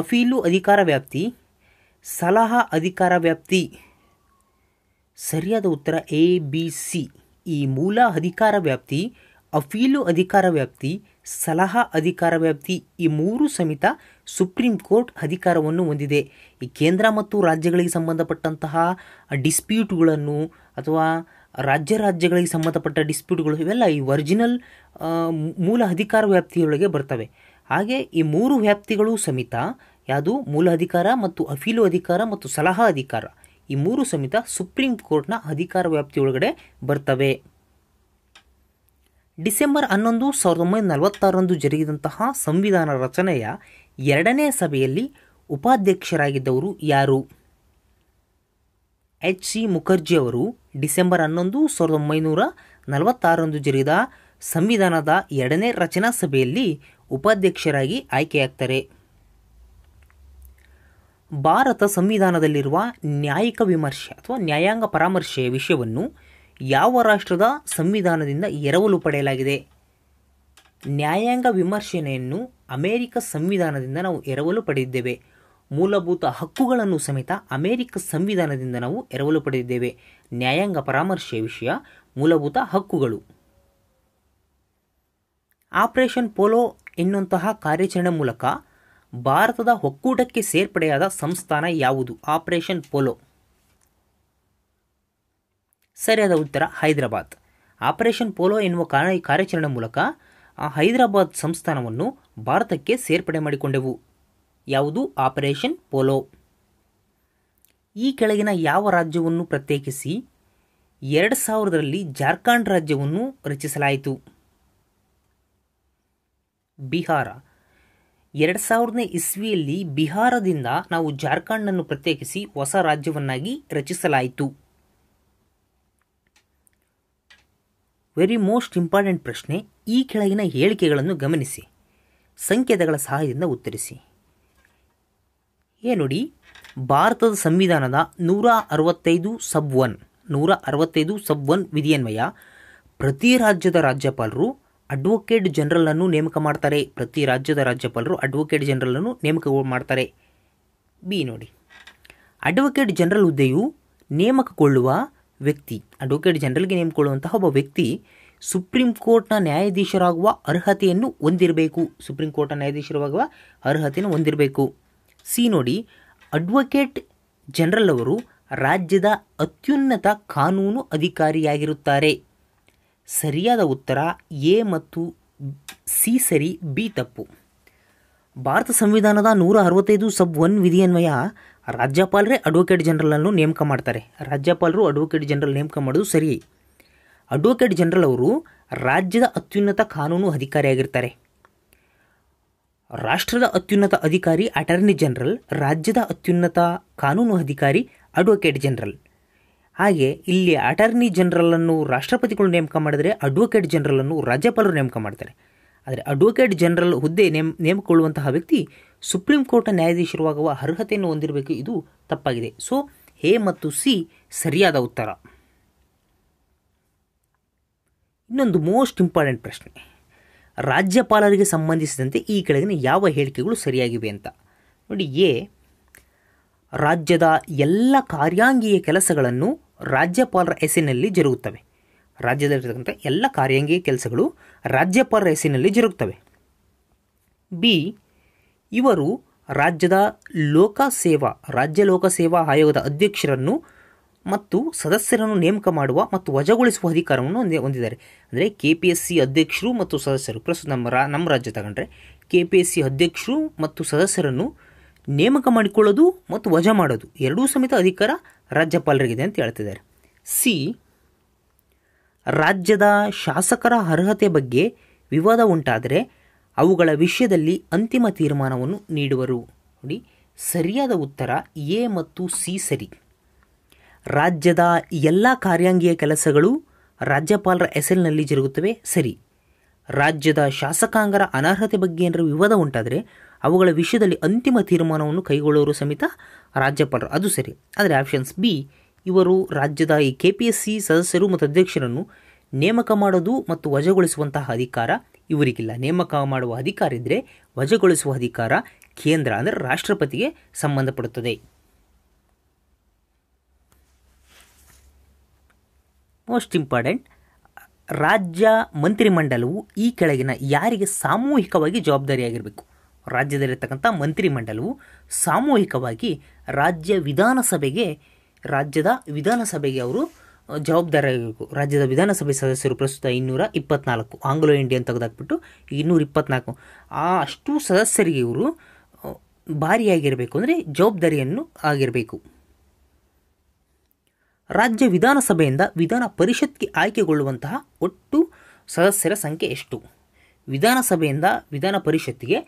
ಅಫೀಲು ಅಧಿಕಾರ ವ್ಯಾಪ್ತಿ ಸಲಹಾ ಅಧಿಕಾರ ವ್ಯಾಪ್ತಿ ಸರಿಯಾದ ಉತ್ತರ ಎ ಬಿ ಸಿ ಈ ಮೂಲ ಅಧಿಕಾರ ವ್ಯಾಪ್ತಿ ಅಫೀಲು ಅಧಿಕಾರ ವ್ಯಾಪ್ತಿ ಸಲಹಾ ಅಧಿಕಾರ ವ್ಯಾಪ್ತಿ ಈ ಮೂರು ಸಮೇತ ಸುಪ್ರೀಂ ಕೋರ್ಟ್ ಅಧಿಕಾರವನ್ನು ಹೊಂದಿದೆ ಈ ಕೇಂದ್ರ ಮತ್ತು ರಾಜ್ಯಗಳಿಗೆ ಸಂಬಂಧಪಟ್ಟಂತಹ ಡಿಸ್ಪ್ಯೂಟ್ಗಳನ್ನು ಅಥವಾ ರಾಜ್ಯ ರಾಜ್ಯಗಳಿಗೆ ಸಂಬಂಧಪಟ್ಟ ಡಿಸ್ಪ್ಯೂಟ್ಗಳು ಇವೆಲ್ಲ ಈ ಒರಿಜಿನಲ್ ಮೂಲ ಅಧಿಕಾರ ವ್ಯಾಪ್ತಿಯೊಳಗೆ ಬರ್ತವೆ ಹಾಗೆ ಈ ಮೂರು ವ್ಯಾಪ್ತಿಗಳು ಸಮೇತ ಯಾವುದು ಮೂಲ ಅಧಿಕಾರ ಮತ್ತು ಅಫೀಲು ಅಧಿಕಾರ ಮತ್ತು ಸಲಹಾ ಅಧಿಕಾರ ಈ ಮೂರು ಸಮೇತ ಸುಪ್ರೀಂ ಕೋರ್ಟ್ನ ಅಧಿಕಾರ ವ್ಯಾಪ್ತಿಯೊಳಗಡೆ ಬರ್ತವೆ ಡಿಸೆಂಬರ್ ಹನ್ನೊಂದು ಸಾವಿರದ ಒಂಬೈನೂರ ನಲವತ್ತಾರರಂದು ಜರುಗಿದಂತಹ ಸಂವಿಧಾನ ರಚನೆಯ ಎರಡನೇ ಸಭೆಯಲ್ಲಿ ಉಪಾಧ್ಯಕ್ಷರಾಗಿದ್ದವರು ಯಾರು ಎಚ್ ಸಿ ಮುಖರ್ಜಿ ಅವರು ಡಿಸೆಂಬರ್ ಹನ್ನೊಂದು ಸಾವಿರದ ಒಂಬೈನೂರ ನಲವತ್ತಾರರಂದು ಜರುಗಿದ ಸಂವಿಧಾನದ ಎರಡನೇ ರಚನಾ ಸಭೆಯಲ್ಲಿ ಉಪಾಧ್ಯಕ್ಷರಾಗಿ ಆಯ್ಕೆಯಾಗ್ತಾರೆ ಭಾರತ ಸಂವಿಧಾನದಲ್ಲಿರುವ ನ್ಯಾಯಿಕ ವಿಮರ್ಶೆ ಅಥವಾ ನ್ಯಾಯಾಂಗ ಪರಾಮರ್ಶೆಯ ವಿಷಯವನ್ನು ಯಾವ ರಾಷ್ಟ್ರದ ಸಂವಿಧಾನದಿಂದ ಎರವಲು ಪಡೆಯಲಾಗಿದೆ ನ್ಯಾಯಾಂಗ ವಿಮರ್ಶನೆಯನ್ನು ಅಮೆರಿಕ ಸಂವಿಧಾನದಿಂದ ನಾವು ಎರವಲು ಪಡೆದಿದ್ದೇವೆ ಮೂಲಭೂತ ಹಕ್ಕುಗಳನ್ನು ಸಮೇತ ಅಮೆರಿಕ ಸಂವಿಧಾನದಿಂದ ನಾವು ಎರವಲು ಪಡೆದಿದ್ದೇವೆ ನ್ಯಾಯಾಂಗ ಪರಾಮರ್ಶೆಯ ವಿಷಯ ಮೂಲಭೂತ ಹಕ್ಕುಗಳು ಆಪರೇಷನ್ ಪೋಲೋ ಎನ್ನುವಂತಹ ಕಾರ್ಯಾಚರಣೆ ಮೂಲಕ ಭಾರತದ ಒಕ್ಕೂಟಕ್ಕೆ ಸೇರ್ಪಡೆಯಾದ ಸಂಸ್ಥಾನ ಯಾವುದು ಆಪರೇಷನ್ ಪೋಲೋ ಸರಿಯಾದ ಉತ್ತರ ಹೈದರಾಬಾದ್ ಆಪರೇಷನ್ ಪೋಲೋ ಎನ್ನುವ ಕಾರ್ಯಾಚರಣೆ ಮೂಲಕ ಆ ಹೈದರಾಬಾದ್ ಸಂಸ್ಥಾನವನ್ನು ಭಾರತಕ್ಕೆ ಸೇರ್ಪಡೆ ಮಾಡಿಕೊಂಡೆವು ಯಾವುದು ಆಪರೇಷನ್ ಪೋಲೋ ಈ ಕೆಳಗಿನ ಯಾವ ರಾಜ್ಯವನ್ನು ಪ್ರತ್ಯೇಕಿಸಿ ಎರಡು ಸಾವಿರದಲ್ಲಿ ಜಾರ್ಖಂಡ್ ರಾಜ್ಯವನ್ನು ರಚಿಸಲಾಯಿತು ಬಿಹಾರ ಎರಡು ಸಾವಿರನೇ ಇಸ್ವಿಯಲ್ಲಿ ಬಿಹಾರದಿಂದ ನಾವು ಜಾರ್ಖಂಡ್ ಅನ್ನು ಪ್ರತ್ಯೇಕಿಸಿ ಹೊಸ ರಾಜ್ಯವನ್ನಾಗಿ ರಚಿಸಲಾಯಿತು ವೆರಿ ಮೋಸ್ಟ್ ಇಂಪಾರ್ಟೆಂಟ್ ಪ್ರಶ್ನೆ ಈ ಕೆಳಗಿನ ಹೇಳಿಕೆಗಳನ್ನು ಗಮನಿಸಿ ಸಂಕೇತಗಳ ಸಹಾಯದಿಂದ ಉತ್ತರಿಸಿ ಏ ನೋಡಿ ಭಾರತದ ಸಂವಿಧಾನದ ನೂರ ಅರವತ್ತೈದು ಸಬ್ ಒನ್ ನೂರ ಅರವತ್ತೈದು ಸಬ್ ಒನ್ ವಿಧಿಯನ್ವಯ ಪ್ರತಿ ರಾಜ್ಯದ ರಾಜ್ಯಪಾಲರು ಅಡ್ವೊಕೇಟ್ ಜನರಲನ್ನು ನೇಮಕ ಮಾಡ್ತಾರೆ ಪ್ರತಿ ರಾಜ್ಯದ ರಾಜ್ಯಪಾಲರು ಅಡ್ವೊಕೇಟ್ ಜನರಲನ್ನು ನೇಮಕ ಮಾಡ್ತಾರೆ ಬಿ ನೋಡಿ ಅಡ್ವೊಕೇಟ್ ಜನರಲ್ ಹುದ್ದೆಯು ನೇಮಕಗೊಳ್ಳುವ ವ್ಯಕ್ತಿ ಅಡ್ವೊಕೇಟ್ ಜನರಲ್ಗೆ ನೇಮಕೊಳ್ಳುವಂತಹ ಒಬ್ಬ ವ್ಯಕ್ತಿ ಸುಪ್ರೀಂ ಕೋರ್ಟ್ನ ನ್ಯಾಯಾಧೀಶರಾಗುವ ಅರ್ಹತೆಯನ್ನು ಹೊಂದಿರಬೇಕು ಸುಪ್ರೀಂ ಕೋರ್ಟ್ನ ನ್ಯಾಯಾಧೀಶರಾಗುವ ಅರ್ಹತೆಯನ್ನು ಹೊಂದಿರಬೇಕು ಸಿ ನೋಡಿ ಅಡ್ವೊಕೇಟ್ ಜನರಲ್ ಅವರು ರಾಜ್ಯದ ಅತ್ಯುನ್ನತ ಕಾನೂನು ಅಧಿಕಾರಿಯಾಗಿರುತ್ತಾರೆ ಸರಿಯಾದ ಉತ್ತರ ಎ ಮತ್ತು ಸಿ ಸರಿ ಬಿ ತಪ್ಪು ಭಾರತ ಸಂವಿಧಾನದ ನೂರ ಅರವತ್ತೈದು ಸಬ್ ಒನ್ ವಿಧಿಯನ್ವಯ ರಾಜ್ಯಪಾಲರೇ ಅಡ್ವೊಕೇಟ್ ಜನರಲನ್ನು ನೇಮಕ ಮಾಡ್ತಾರೆ ರಾಜ್ಯಪಾಲರು ಅಡ್ವೊಕೇಟ್ ಜನರಲ್ ನೇಮಕ ಮಾಡೋದು ಸರಿ ಅಡ್ವೊಕೇಟ್ ಜನರಲ್ ಅವರು ರಾಜ್ಯದ ಅತ್ಯುನ್ನತ ಕಾನೂನು ಅಧಿಕಾರಿಯಾಗಿರ್ತಾರೆ ರಾಷ್ಟ್ರದ ಅತ್ಯುನ್ನತ ಅಧಿಕಾರಿ ಅಟಾರ್ನಿ ಜನರಲ್ ರಾಜ್ಯದ ಅತ್ಯುನ್ನತ ಕಾನೂನು ಅಧಿಕಾರಿ ಅಡ್ವೊಕೇಟ್ ಜನರಲ್ ಹಾಗೆ ಇಲ್ಲಿ ಅಟಾರ್ನಿ ಜನರಲನ್ನು ರಾಷ್ಟ್ರಪತಿಗಳು ನೇಮಕ ಮಾಡಿದರೆ ಅಡ್ವೊಕೇಟ್ ಜನರಲನ್ನು ರಾಜ್ಯಪಾಲರು ನೇಮಕ ಮಾಡ್ತಾರೆ ಆದರೆ ಅಡ್ವೊಕೇಟ್ ಜನರಲ್ ಹುದ್ದೆ ನೇಮ್ ನೇಮಕೊಳ್ಳುವಂತಹ ವ್ಯಕ್ತಿ ಸುಪ್ರೀಂ ಕೋರ್ಟ್ನ ನ್ಯಾಯಾಧೀಶರುವಾಗುವ ಅರ್ಹತೆಯನ್ನು ಹೊಂದಿರಬೇಕು ಇದು ತಪ್ಪಾಗಿದೆ ಸೊ ಎ ಮತ್ತು ಸಿ ಸರಿಯಾದ ಉತ್ತರ ಇನ್ನೊಂದು ಮೋಸ್ಟ್ ಇಂಪಾರ್ಟೆಂಟ್ ಪ್ರಶ್ನೆ ರಾಜ್ಯಪಾಲರಿಗೆ ಸಂಬಂಧಿಸಿದಂತೆ ಈ ಕೆಳಗಿನ ಯಾವ ಹೇಳಿಕೆಗಳು ಸರಿಯಾಗಿವೆ ಅಂತ ನೋಡಿ ಎ ರಾಜ್ಯದ ಎಲ್ಲ ಕಾರ್ಯಾಂಗೀಯ ಕೆಲಸಗಳನ್ನು ರಾಜ್ಯಪಾಲರ ಹೆಸರಿನಲ್ಲಿ ಜರುಗುತ್ತವೆ ರಾಜ್ಯದಲ್ಲಿರ್ತಕ್ಕಂಥ ಎಲ್ಲ ಕಾರ್ಯಾಂಗೀಯ ಕೆಲಸಗಳು ರಾಜ್ಯಪಾಲರ ಹೆಸರಿನಲ್ಲಿ ಜರುಗುತ್ತವೆ ಬಿ ಇವರು ರಾಜ್ಯದ ಲೋಕಸೇವಾ ರಾಜ್ಯ ಲೋಕಸೇವಾ ಆಯೋಗದ ಅಧ್ಯಕ್ಷರನ್ನು ಮತ್ತು ಸದಸ್ಯರನ್ನು ನೇಮಕ ಮಾಡುವ ಮತ್ತು ವಜಾಗೊಳಿಸುವ ಅಧಿಕಾರವನ್ನು ಹೊಂದಿದ್ದಾರೆ ಅಂದರೆ ಕೆ ಪಿ ಎಸ್ ಸಿ ಅಧ್ಯಕ್ಷರು ಮತ್ತು ಸದಸ್ಯರು ಪ್ರಸ್ತುತ ನಮ್ಮ ರಾ ನಮ್ಮ ರಾಜ್ಯ ತಗೊಂಡ್ರೆ ಕೆ ಪಿ ಎಸ್ ಸಿ ಅಧ್ಯಕ್ಷರು ಮತ್ತು ಸದಸ್ಯರನ್ನು ನೇಮಕ ಮಾಡಿಕೊಳ್ಳೋದು ಮತ್ತು ವಜಾ ಮಾಡೋದು ಎರಡೂ ಸಮೇತ ಅಧಿಕಾರ ರಾಜ್ಯಪಾಲರಿಗಿದೆ ಅಂತ ಹೇಳ್ತಿದ್ದಾರೆ ಸಿ ರಾಜ್ಯದ ಶಾಸಕರ ಅರ್ಹತೆ ಬಗ್ಗೆ ವಿವಾದ ಉಂಟಾದರೆ ಅವುಗಳ ವಿಷಯದಲ್ಲಿ ಅಂತಿಮ ತೀರ್ಮಾನವನ್ನು ನೀಡುವರು ನೋಡಿ ಸರಿಯಾದ ಉತ್ತರ ಎ ಮತ್ತು ಸಿ ಸರಿ ರಾಜ್ಯದ ಎಲ್ಲ ಕಾರ್ಯಾಂಗೀಯ ಕೆಲಸಗಳು ರಾಜ್ಯಪಾಲರ ಹೆಸರಿನಲ್ಲಿ ಜರುಗುತ್ತವೆ ಸರಿ ರಾಜ್ಯದ ಶಾಸಕಾಂಗರ ಅನರ್ಹತೆ ಬಗ್ಗೆ ಏನಾದರೂ ವಿವಾದ ಉಂಟಾದರೆ ಅವುಗಳ ವಿಷಯದಲ್ಲಿ ಅಂತಿಮ ತೀರ್ಮಾನವನ್ನು ಕೈಗೊಳ್ಳುವರು ಸಮೇತ ರಾಜ್ಯಪಾಲರು ಅದು ಸರಿ ಆದರೆ ಆಪ್ಷನ್ಸ್ ಬಿ ಇವರು ರಾಜ್ಯದ ಈ ಕೆ ಪಿ ಎಸ್ ಸಿ ಸದಸ್ಯರು ಮತ್ತು ಅಧ್ಯಕ್ಷರನ್ನು ನೇಮಕ ಮಾಡೋದು ಮತ್ತು ವಜಾಗೊಳಿಸುವಂತಹ ಅಧಿಕಾರ ಇವರಿಗಿಲ್ಲ ನೇಮಕ ಮಾಡುವ ಅಧಿಕಾರ ಇದ್ದರೆ ವಜಾಗೊಳಿಸುವ ಅಧಿಕಾರ ಕೇಂದ್ರ ಅಂದರೆ ರಾಷ್ಟ್ರಪತಿಗೆ ಸಂಬಂಧಪಡುತ್ತದೆ ಮೋಸ್ಟ್ ಇಂಪಾರ್ಟೆಂಟ್ ರಾಜ್ಯ ಮಂತ್ರಿಮಂಡಲವು ಈ ಕೆಳಗಿನ ಯಾರಿಗೆ ಸಾಮೂಹಿಕವಾಗಿ ಜವಾಬ್ದಾರಿಯಾಗಿರಬೇಕು ರಾಜ್ಯದಲ್ಲಿರ್ತಕ್ಕಂಥ ಮಂತ್ರಿಮಂಡಲವು ಸಾಮೂಹಿಕವಾಗಿ ರಾಜ್ಯ ವಿಧಾನಸಭೆಗೆ ರಾಜ್ಯದ ವಿಧಾನಸಭೆಗೆ ಅವರು ಜವಾಬ್ದಾರಿಯಾಗಬೇಕು ರಾಜ್ಯದ ವಿಧಾನಸಭೆ ಸದಸ್ಯರು ಪ್ರಸ್ತುತ ಇನ್ನೂರ ಇಪ್ಪತ್ನಾಲ್ಕು ಆಂಗ್ಲೋ ಇಂಡಿಯನ್ ತೆಗೆದಾಕ್ಬಿಟ್ಟು ಇನ್ನೂರ ಇಪ್ಪತ್ನಾಲ್ಕು ಆ ಅಷ್ಟು ಸದಸ್ಯರಿಗೆ ಇವರು ಭಾರಿಯಾಗಿರಬೇಕು ಅಂದರೆ ಜವಾಬ್ದಾರಿಯನ್ನು ಆಗಿರಬೇಕು ರಾಜ್ಯ ವಿಧಾನಸಭೆಯಿಂದ ವಿಧಾನ ಪರಿಷತ್ಗೆ ಆಯ್ಕೆಗೊಳ್ಳುವಂತಹ ಒಟ್ಟು ಸದಸ್ಯರ ಸಂಖ್ಯೆ ಎಷ್ಟು ವಿಧಾನಸಭೆಯಿಂದ ವಿಧಾನ ಪರಿಷತ್ತಿಗೆ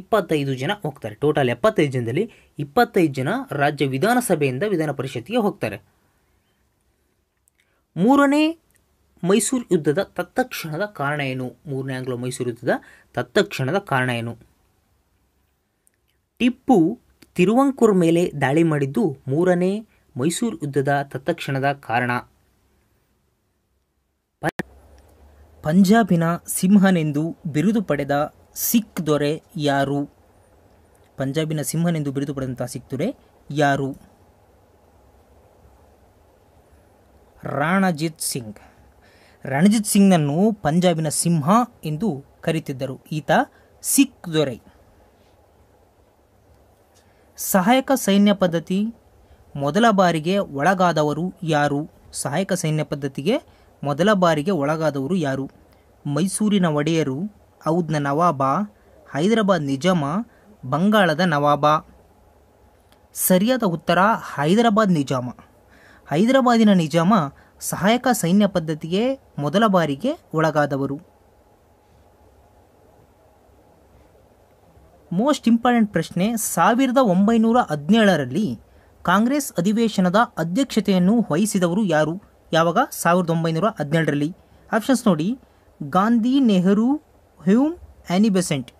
ಇಪ್ಪತ್ತೈದು ಜನ ಹೋಗ್ತಾರೆ ಟೋಟಲ್ ಎಪ್ಪತ್ತೈದು ಜನದಲ್ಲಿ ಇಪ್ಪತ್ತೈದು ಜನ ರಾಜ್ಯ ವಿಧಾನಸಭೆಯಿಂದ ವಿಧಾನ ಪರಿಷತ್ತಿಗೆ ಹೋಗ್ತಾರೆ ಮೂರನೇ ಮೈಸೂರು ಯುದ್ಧದ ತತ್ತಕ್ಷಣದ ಕಾರಣ ಏನು ಮೂರನೇ ಆಂಗ್ಲೋ ಮೈಸೂರು ಯುದ್ಧದ ತತ್ತಕ್ಷಣದ ಕಾರಣ ಏನು ಟಿಪ್ಪು ತಿರುವಂಕೂರ್ ಮೇಲೆ ದಾಳಿ ಮಾಡಿದ್ದು ಮೂರನೇ ಮೈಸೂರು ಯುದ್ಧದ ತತ್ಕ್ಷಣದ ಕಾರಣ ಪಂಜಾಬಿನ ಸಿಂಹನೆಂದು ಬಿರುದು ಪಡೆದ ಸಿಖ್ ದೊರೆ ಯಾರು ಪಂಜಾಬಿನ ಸಿಂಹನೆಂದು ಬಿರುದು ಪಡೆದಂತಹ ಸಿಖ್ ದೊರೆ ಯಾರು ರಾಣಜಿತ್ ಸಿಂಗ್ ರಣಜಿತ್ ಸಿಂಗ್ನನ್ನು ಪಂಜಾಬಿನ ಸಿಂಹ ಎಂದು ಕರೀತಿದ್ದರು ಈತ ಸಿಖ್ ದೊರೆ ಸಹಾಯಕ ಸೈನ್ಯ ಪದ್ಧತಿ ಮೊದಲ ಬಾರಿಗೆ ಒಳಗಾದವರು ಯಾರು ಸಹಾಯಕ ಸೈನ್ಯ ಪದ್ಧತಿಗೆ ಮೊದಲ ಬಾರಿಗೆ ಒಳಗಾದವರು ಯಾರು ಮೈಸೂರಿನ ಒಡೆಯರು ಔದ್ನ ನವಾಬ ಹೈದರಾಬಾದ್ ನಿಜಾಮ ಬಂಗಾಳದ ನವಾಬ ಸರಿಯಾದ ಉತ್ತರ ಹೈದರಾಬಾದ್ ನಿಜಾಮ ಹೈದರಾಬಾದಿನ ನಿಜಾಮ ಸಹಾಯಕ ಸೈನ್ಯ ಪದ್ಧತಿಗೆ ಮೊದಲ ಬಾರಿಗೆ ಒಳಗಾದವರು ಮೋಸ್ಟ್ ಇಂಪಾರ್ಟೆಂಟ್ ಪ್ರಶ್ನೆ ಸಾವಿರದ ಒಂಬೈನೂರ ಹದಿನೇಳರಲ್ಲಿ ಕಾಂಗ್ರೆಸ್ ಅಧಿವೇಶನದ ಅಧ್ಯಕ್ಷತೆಯನ್ನು ವಹಿಸಿದವರು ಯಾರು ಯಾವಾಗ ಸಾವಿರದ ಒಂಬೈನೂರ ಹದಿನೇಳರಲ್ಲಿ ಆಪ್ಷನ್ಸ್ ನೋಡಿ ಗಾಂಧಿ ನೆಹರು ಹ್ಯೂಮ್ ಆ್ಯನಿಬೆಸೆಂಟ್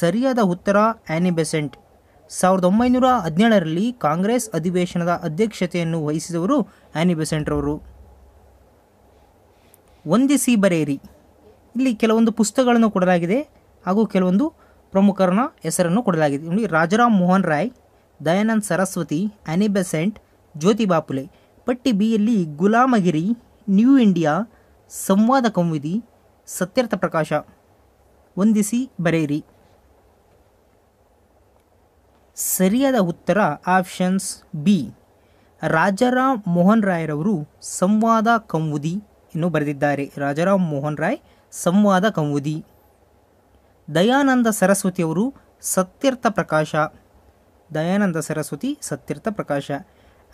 ಸರಿಯಾದ ಉತ್ತರ ಆ್ಯನಿಬೆಸೆಂಟ್ ಸಾವಿರದ ಒಂಬೈನೂರ ಹದಿನೇಳರಲ್ಲಿ ಕಾಂಗ್ರೆಸ್ ಅಧಿವೇಶನದ ಅಧ್ಯಕ್ಷತೆಯನ್ನು ವಹಿಸಿದವರು ಆ್ಯನಿ ರವರು ವಂದಿಸಿ ಬರೆಯಿರಿ ಇಲ್ಲಿ ಕೆಲವೊಂದು ಪುಸ್ತಕಗಳನ್ನು ಕೊಡಲಾಗಿದೆ ಹಾಗೂ ಕೆಲವೊಂದು ಪ್ರಮುಖರನ್ನ ಹೆಸರನ್ನು ಕೊಡಲಾಗಿದೆ ನೋಡಿ ರಾಜರಾಮ್ ಮೋಹನ್ ರಾಯ್ ದಯಾನಂದ್ ಸರಸ್ವತಿ ಅನಿಬೆಸೆಂಟ್ ಜ್ಯೋತಿ ಬಾಪುಲೆ ಪಟ್ಟಿ ಬಿಯಲ್ಲಿ ಗುಲಾಮಗಿರಿ ನ್ಯೂ ಇಂಡಿಯಾ ಸಂವಾದ ಕವುದಿ ಸತ್ಯರ್ಥ ಪ್ರಕಾಶ ವಂದಿಸಿ ಬರೆಯಿರಿ ಸರಿಯಾದ ಉತ್ತರ ಆಪ್ಷನ್ಸ್ ಬಿ ರಾಜಾರಾಮ್ ಮೋಹನ್ ರಾಯ್ರವರು ಸಂವಾದ ಕಂವುದಿ ಎಂದು ಬರೆದಿದ್ದಾರೆ ರಾಜಾರಾಮ್ ಮೋಹನ್ ರಾಯ್ ಸಂವಾದ ಕಂವುದಿ ದಯಾನಂದ ಸರಸ್ವತಿಯವರು ಸತ್ಯರ್ಥ ಪ್ರಕಾಶ ದಯಾನಂದ ಸರಸ್ವತಿ ಸತ್ಯರ್ಥ ಪ್ರಕಾಶ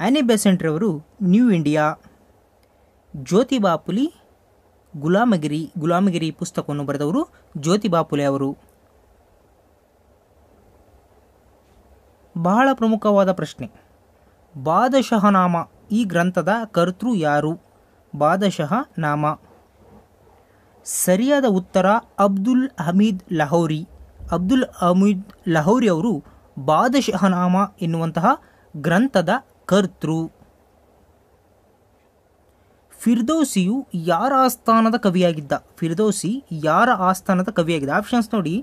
ಆ್ಯನಿ ಬೆಸೆಂಟ್ರವರು ನ್ಯೂ ಇಂಡಿಯಾ ಜ್ಯೋತಿಬಾಪುಲಿ ಗುಲಾಮಗಿರಿ ಗುಲಾಮಗಿರಿ ಪುಸ್ತಕವನ್ನು ಬರೆದವರು ಜ್ಯೋತಿ ಬಾಪುಲಿ ಅವರು ಬಹಳ ಪ್ರಮುಖವಾದ ಪ್ರಶ್ನೆ ನಾಮ ಈ ಗ್ರಂಥದ ಕರ್ತೃ ಯಾರು ಬಾದಶಹ ನಾಮ ಸರಿಯಾದ ಉತ್ತರ ಅಬ್ದುಲ್ ಹಮೀದ್ ಲಹೌರಿ ಅಬ್ದುಲ್ ಹಮೀದ್ ಲಹೌರಿ ಅವರು ಬಾದಶಹನಾಮ ಎನ್ನುವಂತಹ ಗ್ರಂಥದ ಕರ್ತೃ ಫಿರ್ದೋಸಿಯು ಯಾರ ಆಸ್ಥಾನದ ಕವಿಯಾಗಿದ್ದ ಫಿರ್ದೋಸಿ ಯಾರ ಆಸ್ಥಾನದ ಕವಿಯಾಗಿದ್ದ ಆಪ್ಷನ್ಸ್ ನೋಡಿ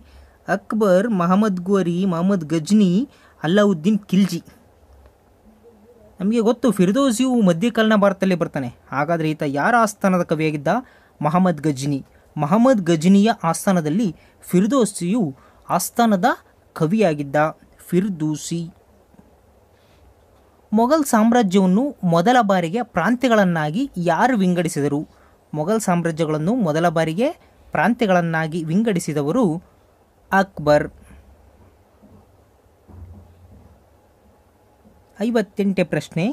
ಅಕ್ಬರ್ ಮಹಮ್ಮದ್ ಗೋರಿ ಮಹಮ್ಮದ್ ಗಜ್ನಿ ಅಲ್ಲಾವುದ್ದೀನ್ ಖಿಲ್ಜಿ ನಮಗೆ ಗೊತ್ತು ಫಿರ್ದೋಸಿಯು ಮಧ್ಯಕಾಲೀನ ಭಾರತದಲ್ಲಿ ಬರ್ತಾನೆ ಹಾಗಾದರೆ ಈತ ಯಾರ ಆಸ್ಥಾನದ ಕವಿಯಾಗಿದ್ದ ಮಹಮ್ಮದ್ ಗಜ್ನಿ ಮಹಮ್ಮದ್ ಗಜ್ನಿಯ ಆಸ್ಥಾನದಲ್ಲಿ ಫಿರ್ದೋಸಿಯು ಆಸ್ಥಾನದ ಕವಿಯಾಗಿದ್ದ ಫಿರ್ದೂಸಿ ಮೊಘಲ್ ಸಾಮ್ರಾಜ್ಯವನ್ನು ಮೊದಲ ಬಾರಿಗೆ ಪ್ರಾಂತ್ಯಗಳನ್ನಾಗಿ ಯಾರು ವಿಂಗಡಿಸಿದರು ಮೊಘಲ್ ಸಾಮ್ರಾಜ್ಯಗಳನ್ನು ಮೊದಲ ಬಾರಿಗೆ ಪ್ರಾಂತ್ಯಗಳನ್ನಾಗಿ ವಿಂಗಡಿಸಿದವರು ಅಕ್ಬರ್ ಐವತ್ತೆಂಟೇ ಪ್ರಶ್ನೆ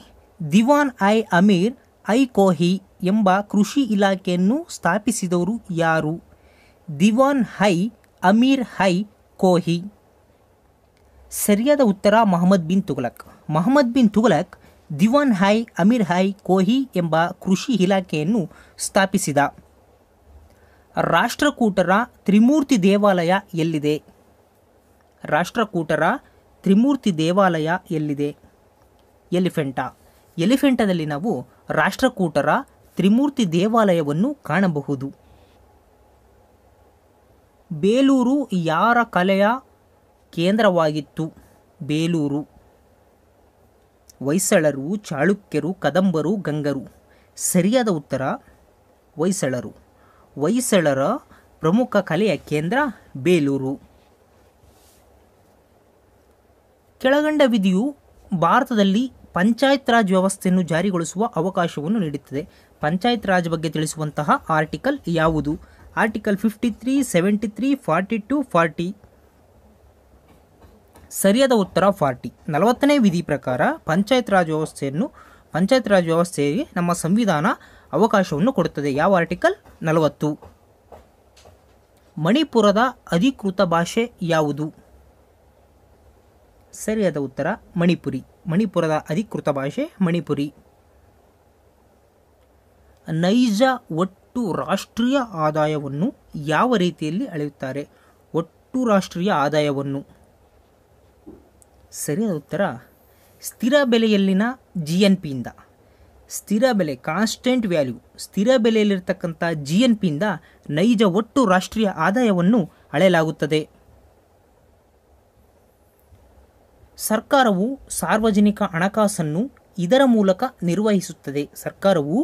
ದಿವಾನ್ ಐ ಅಮೀರ್ ಐ ಕೋಹಿ ಎಂಬ ಕೃಷಿ ಇಲಾಖೆಯನ್ನು ಸ್ಥಾಪಿಸಿದವರು ಯಾರು ದಿವಾನ್ ಹೈ ಅಮೀರ್ ಹೈ ಕೋಹಿ ಸರಿಯಾದ ಉತ್ತರ ಮಹಮ್ಮದ್ ಬಿನ್ ತುಘಲಕ್ ಮಹಮ್ಮದ್ ಬಿನ್ ತುಘಲಕ್ ದಿವಾನ್ ಹಾಯ್ ಅಮೀರ್ ಹಾಯ್ ಕೋಹಿ ಎಂಬ ಕೃಷಿ ಇಲಾಖೆಯನ್ನು ಸ್ಥಾಪಿಸಿದ ರಾಷ್ಟ್ರಕೂಟರ ತ್ರಿಮೂರ್ತಿ ದೇವಾಲಯ ಎಲ್ಲಿದೆ ರಾಷ್ಟ್ರಕೂಟರ ತ್ರಿಮೂರ್ತಿ ದೇವಾಲಯ ಎಲ್ಲಿದೆ ಎಲಿಫೆಂಟಾ ಎಲಿಫೆಂಟಾದಲ್ಲಿ ನಾವು ರಾಷ್ಟ್ರಕೂಟರ ತ್ರಿಮೂರ್ತಿ ದೇವಾಲಯವನ್ನು ಕಾಣಬಹುದು ಬೇಲೂರು ಯಾರ ಕಲೆಯ ಕೇಂದ್ರವಾಗಿತ್ತು ಬೇಲೂರು ಹೊಯ್ಸಳರು ಚಾಳುಕ್ಯರು ಕದಂಬರು ಗಂಗರು ಸರಿಯಾದ ಉತ್ತರ ಹೊಯ್ಸಳರು ಹೊಯ್ಸಳರ ಪ್ರಮುಖ ಕಲೆಯ ಕೇಂದ್ರ ಬೇಲೂರು ಕೆಳಗಂಡ ವಿಧಿಯು ಭಾರತದಲ್ಲಿ ಪಂಚಾಯತ್ ರಾಜ್ ವ್ಯವಸ್ಥೆಯನ್ನು ಜಾರಿಗೊಳಿಸುವ ಅವಕಾಶವನ್ನು ನೀಡುತ್ತದೆ ಪಂಚಾಯತ್ ರಾಜ್ ಬಗ್ಗೆ ತಿಳಿಸುವಂತಹ ಆರ್ಟಿಕಲ್ ಯಾವುದು article fifty three seventy three forty two forty ಸರಿಯಾದ ಉತ್ತರ ಫಾರ್ಟಿ ನಲವತ್ತನೇ ವಿಧಿ ಪ್ರಕಾರ ಪಂಚಾಯತ್ ರಾಜ್ ವ್ಯವಸ್ಥೆಯನ್ನು ಪಂಚಾಯತ್ ರಾಜ್ ವ್ಯವಸ್ಥೆಗೆ ನಮ್ಮ ಸಂವಿಧಾನ ಅವಕಾಶವನ್ನು ಕೊಡುತ್ತದೆ ಯಾವ ಆರ್ಟಿಕಲ್ ನಲವತ್ತು ಮಣಿಪುರದ ಅಧಿಕೃತ ಭಾಷೆ ಯಾವುದು ಸರಿಯಾದ ಉತ್ತರ ಮಣಿಪುರಿ ಮಣಿಪುರದ ಅಧಿಕೃತ ಭಾಷೆ ಮಣಿಪುರಿ ನೈಜ ಒಟ್ಟು ರಾಷ್ಟ್ರೀಯ ಆದಾಯವನ್ನು ಯಾವ ರೀತಿಯಲ್ಲಿ ಅಳೆಯುತ್ತಾರೆ ಒಟ್ಟು ರಾಷ್ಟ್ರೀಯ ಆದಾಯವನ್ನು ಸರಿಯಾದ ಉತ್ತರ ಸ್ಥಿರ ಬೆಲೆಯಲ್ಲಿನ ಜಿ ಎನ್ ಪಿಯಿಂದ ಸ್ಥಿರ ಬೆಲೆ ಕಾನ್ಸ್ಟೆಂಟ್ ವ್ಯಾಲ್ಯೂ ಸ್ಥಿರ ಬೆಲೆಯಲ್ಲಿರ್ತಕ್ಕಂಥ ಜಿ ಎನ್ ಪಿಯಿಂದ ನೈಜ ಒಟ್ಟು ರಾಷ್ಟ್ರೀಯ ಆದಾಯವನ್ನು ಅಳೆಯಲಾಗುತ್ತದೆ ಸರ್ಕಾರವು ಸಾರ್ವಜನಿಕ ಹಣಕಾಸನ್ನು ಇದರ ಮೂಲಕ ನಿರ್ವಹಿಸುತ್ತದೆ ಸರ್ಕಾರವು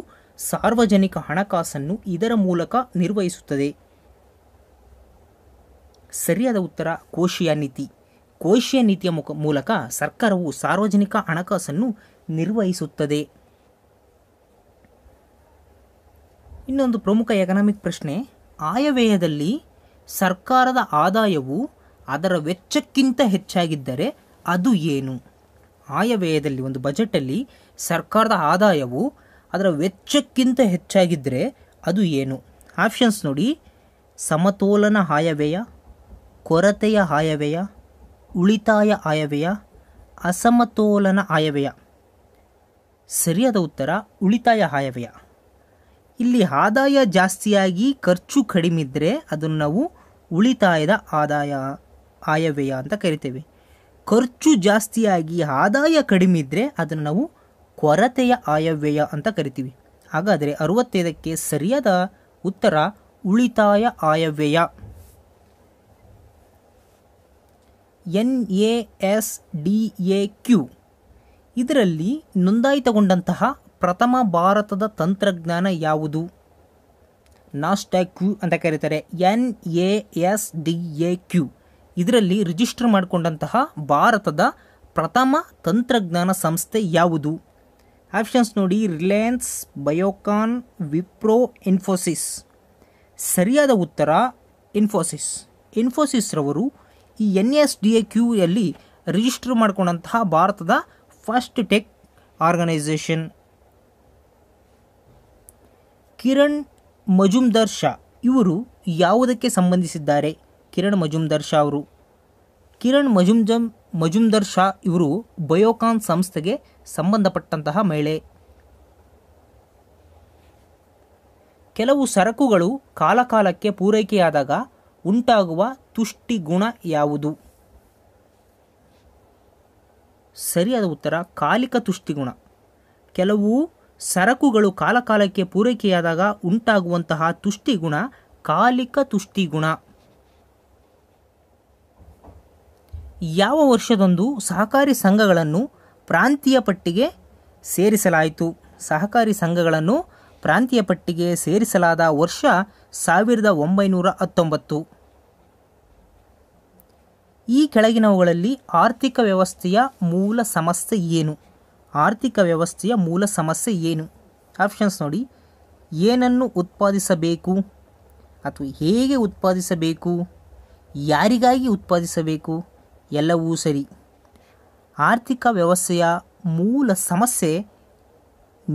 ಸಾರ್ವಜನಿಕ ಹಣಕಾಸನ್ನು ಇದರ ಮೂಲಕ ನಿರ್ವಹಿಸುತ್ತದೆ ಸರಿಯಾದ ಉತ್ತರ ಕೋಶೀಯ ನೀತಿ ಕೋಶೀಯ ನೀತಿಯ ಮುಖ ಮೂಲಕ ಸರ್ಕಾರವು ಸಾರ್ವಜನಿಕ ಹಣಕಾಸನ್ನು ನಿರ್ವಹಿಸುತ್ತದೆ ಇನ್ನೊಂದು ಪ್ರಮುಖ ಎಕನಾಮಿಕ್ ಪ್ರಶ್ನೆ ಆಯವ್ಯಯದಲ್ಲಿ ಸರ್ಕಾರದ ಆದಾಯವು ಅದರ ವೆಚ್ಚಕ್ಕಿಂತ ಹೆಚ್ಚಾಗಿದ್ದರೆ ಅದು ಏನು ಆಯವ್ಯಯದಲ್ಲಿ ಒಂದು ಬಜೆಟಲ್ಲಿ ಸರ್ಕಾರದ ಆದಾಯವು ಅದರ ವೆಚ್ಚಕ್ಕಿಂತ ಹೆಚ್ಚಾಗಿದ್ದರೆ ಅದು ಏನು ಆಪ್ಷನ್ಸ್ ನೋಡಿ ಸಮತೋಲನ ಆಯವ್ಯಯ ಕೊರತೆಯ ಆಯವ್ಯಯ ಉಳಿತಾಯ ಆಯವ್ಯಯ ಅಸಮತೋಲನ ಆಯವ್ಯಯ ಸರಿಯಾದ ಉತ್ತರ ಉಳಿತಾಯ ಆಯವ್ಯಯ ಇಲ್ಲಿ ಆದಾಯ ಜಾಸ್ತಿಯಾಗಿ ಖರ್ಚು ಕಡಿಮೆ ಇದ್ದರೆ ಅದನ್ನು ನಾವು ಉಳಿತಾಯದ ಆದಾಯ ಆಯವ್ಯಯ ಅಂತ ಕರಿತೇವೆ ಖರ್ಚು ಜಾಸ್ತಿಯಾಗಿ ಆದಾಯ ಕಡಿಮೆ ಇದ್ದರೆ ಅದನ್ನು ನಾವು ಕೊರತೆಯ ಆಯವ್ಯಯ ಅಂತ ಕರಿತೀವಿ ಹಾಗಾದರೆ ಅರುವತ್ತೈದಕ್ಕೆ ಸರಿಯಾದ ಉತ್ತರ ಉಳಿತಾಯ ಆಯವ್ಯಯ N A S D A Q ಇದರಲ್ಲಿ ನೋಂದಾಯಿತಗೊಂಡಂತಹ ಪ್ರಥಮ ಭಾರತದ ತಂತ್ರಜ್ಞಾನ ಯಾವುದು ನಾಸ್ಟ್ಯಾಕ್ಯೂ ಕ್ಯೂ ಅಂತ ಕರೀತಾರೆ N A S D A Q ಇದರಲ್ಲಿ ರಿಜಿಸ್ಟರ್ ಮಾಡಿಕೊಂಡಂತಹ ಭಾರತದ ಪ್ರಥಮ ತಂತ್ರಜ್ಞಾನ ಸಂಸ್ಥೆ ಯಾವುದು ಆಪ್ಷನ್ಸ್ ನೋಡಿ ರಿಲಯನ್ಸ್ ಬಯೋಕಾನ್ ವಿಪ್ರೋ ಇನ್ಫೋಸಿಸ್ ಸರಿಯಾದ ಉತ್ತರ ಇನ್ಫೋಸಿಸ್ ಇನ್ಫೋಸಿಸ್ರವರು ಈ ಎನ್ ಎಸ್ ಡಿ ಎ ಕ್ಯೂಯಲ್ಲಿ ರಿಜಿಸ್ಟರ್ ಮಾಡಿಕೊಂಡಂತಹ ಭಾರತದ first tech organisation Kiran Mazumdar Shaw ಇವರು ಯಾವುದಕ್ಕೆ ಸಂಬಂಧಿಸಿದ್ದಾರೆ ಕಿರಣ್ ಮಜುಮ್ದಾರ್ ಶಾ ಅವರು ಕಿರಣ್ ಮಜುಮ್ಜಮ್ ಮಜುಮ್ದಾರ್ ಶಾ ಇವರು ಬಯೋಕಾನ್ ಸಂಸ್ಥೆಗೆ ಸಂಬಂಧಪಟ್ಟಂತಹ ಮಹಿಳೆ ಕೆಲವು ಸರಕುಗಳು ಕಾಲಕಾಲಕ್ಕೆ ಪೂರೈಕೆಯಾದಾಗ ಉಂಟಾಗುವ ತುಷ್ಟಿಗುಣ ಯಾವುದು ಸರಿಯಾದ ಉತ್ತರ ಕಾಲಿಕ ತುಷ್ಟಿಗುಣ ಕೆಲವು ಸರಕುಗಳು ಕಾಲಕಾಲಕ್ಕೆ ಪೂರೈಕೆಯಾದಾಗ ಉಂಟಾಗುವಂತಹ ತುಷ್ಟಿಗುಣ ಕಾಲಿಕ ತುಷ್ಟಿಗುಣ ಯಾವ ವರ್ಷದಂದು ಸಹಕಾರಿ ಸಂಘಗಳನ್ನು ಪ್ರಾಂತೀಯ ಪಟ್ಟಿಗೆ ಸೇರಿಸಲಾಯಿತು ಸಹಕಾರಿ ಸಂಘಗಳನ್ನು ಪ್ರಾಂತೀಯ ಪಟ್ಟಿಗೆ ಸೇರಿಸಲಾದ ವರ್ಷ ಸಾವಿರದ ಒಂಬೈನೂರ ಹತ್ತೊಂಬತ್ತು ಈ ಕೆಳಗಿನವುಗಳಲ್ಲಿ ಆರ್ಥಿಕ ವ್ಯವಸ್ಥೆಯ ಮೂಲ ಸಮಸ್ಯೆ ಏನು ಆರ್ಥಿಕ ವ್ಯವಸ್ಥೆಯ ಮೂಲ ಸಮಸ್ಯೆ ಏನು ಆಪ್ಷನ್ಸ್ ನೋಡಿ ಏನನ್ನು ಉತ್ಪಾದಿಸಬೇಕು ಅಥವಾ ಹೇಗೆ ಉತ್ಪಾದಿಸಬೇಕು ಯಾರಿಗಾಗಿ ಉತ್ಪಾದಿಸಬೇಕು ಎಲ್ಲವೂ ಸರಿ ಆರ್ಥಿಕ ವ್ಯವಸ್ಥೆಯ ಮೂಲ ಸಮಸ್ಯೆ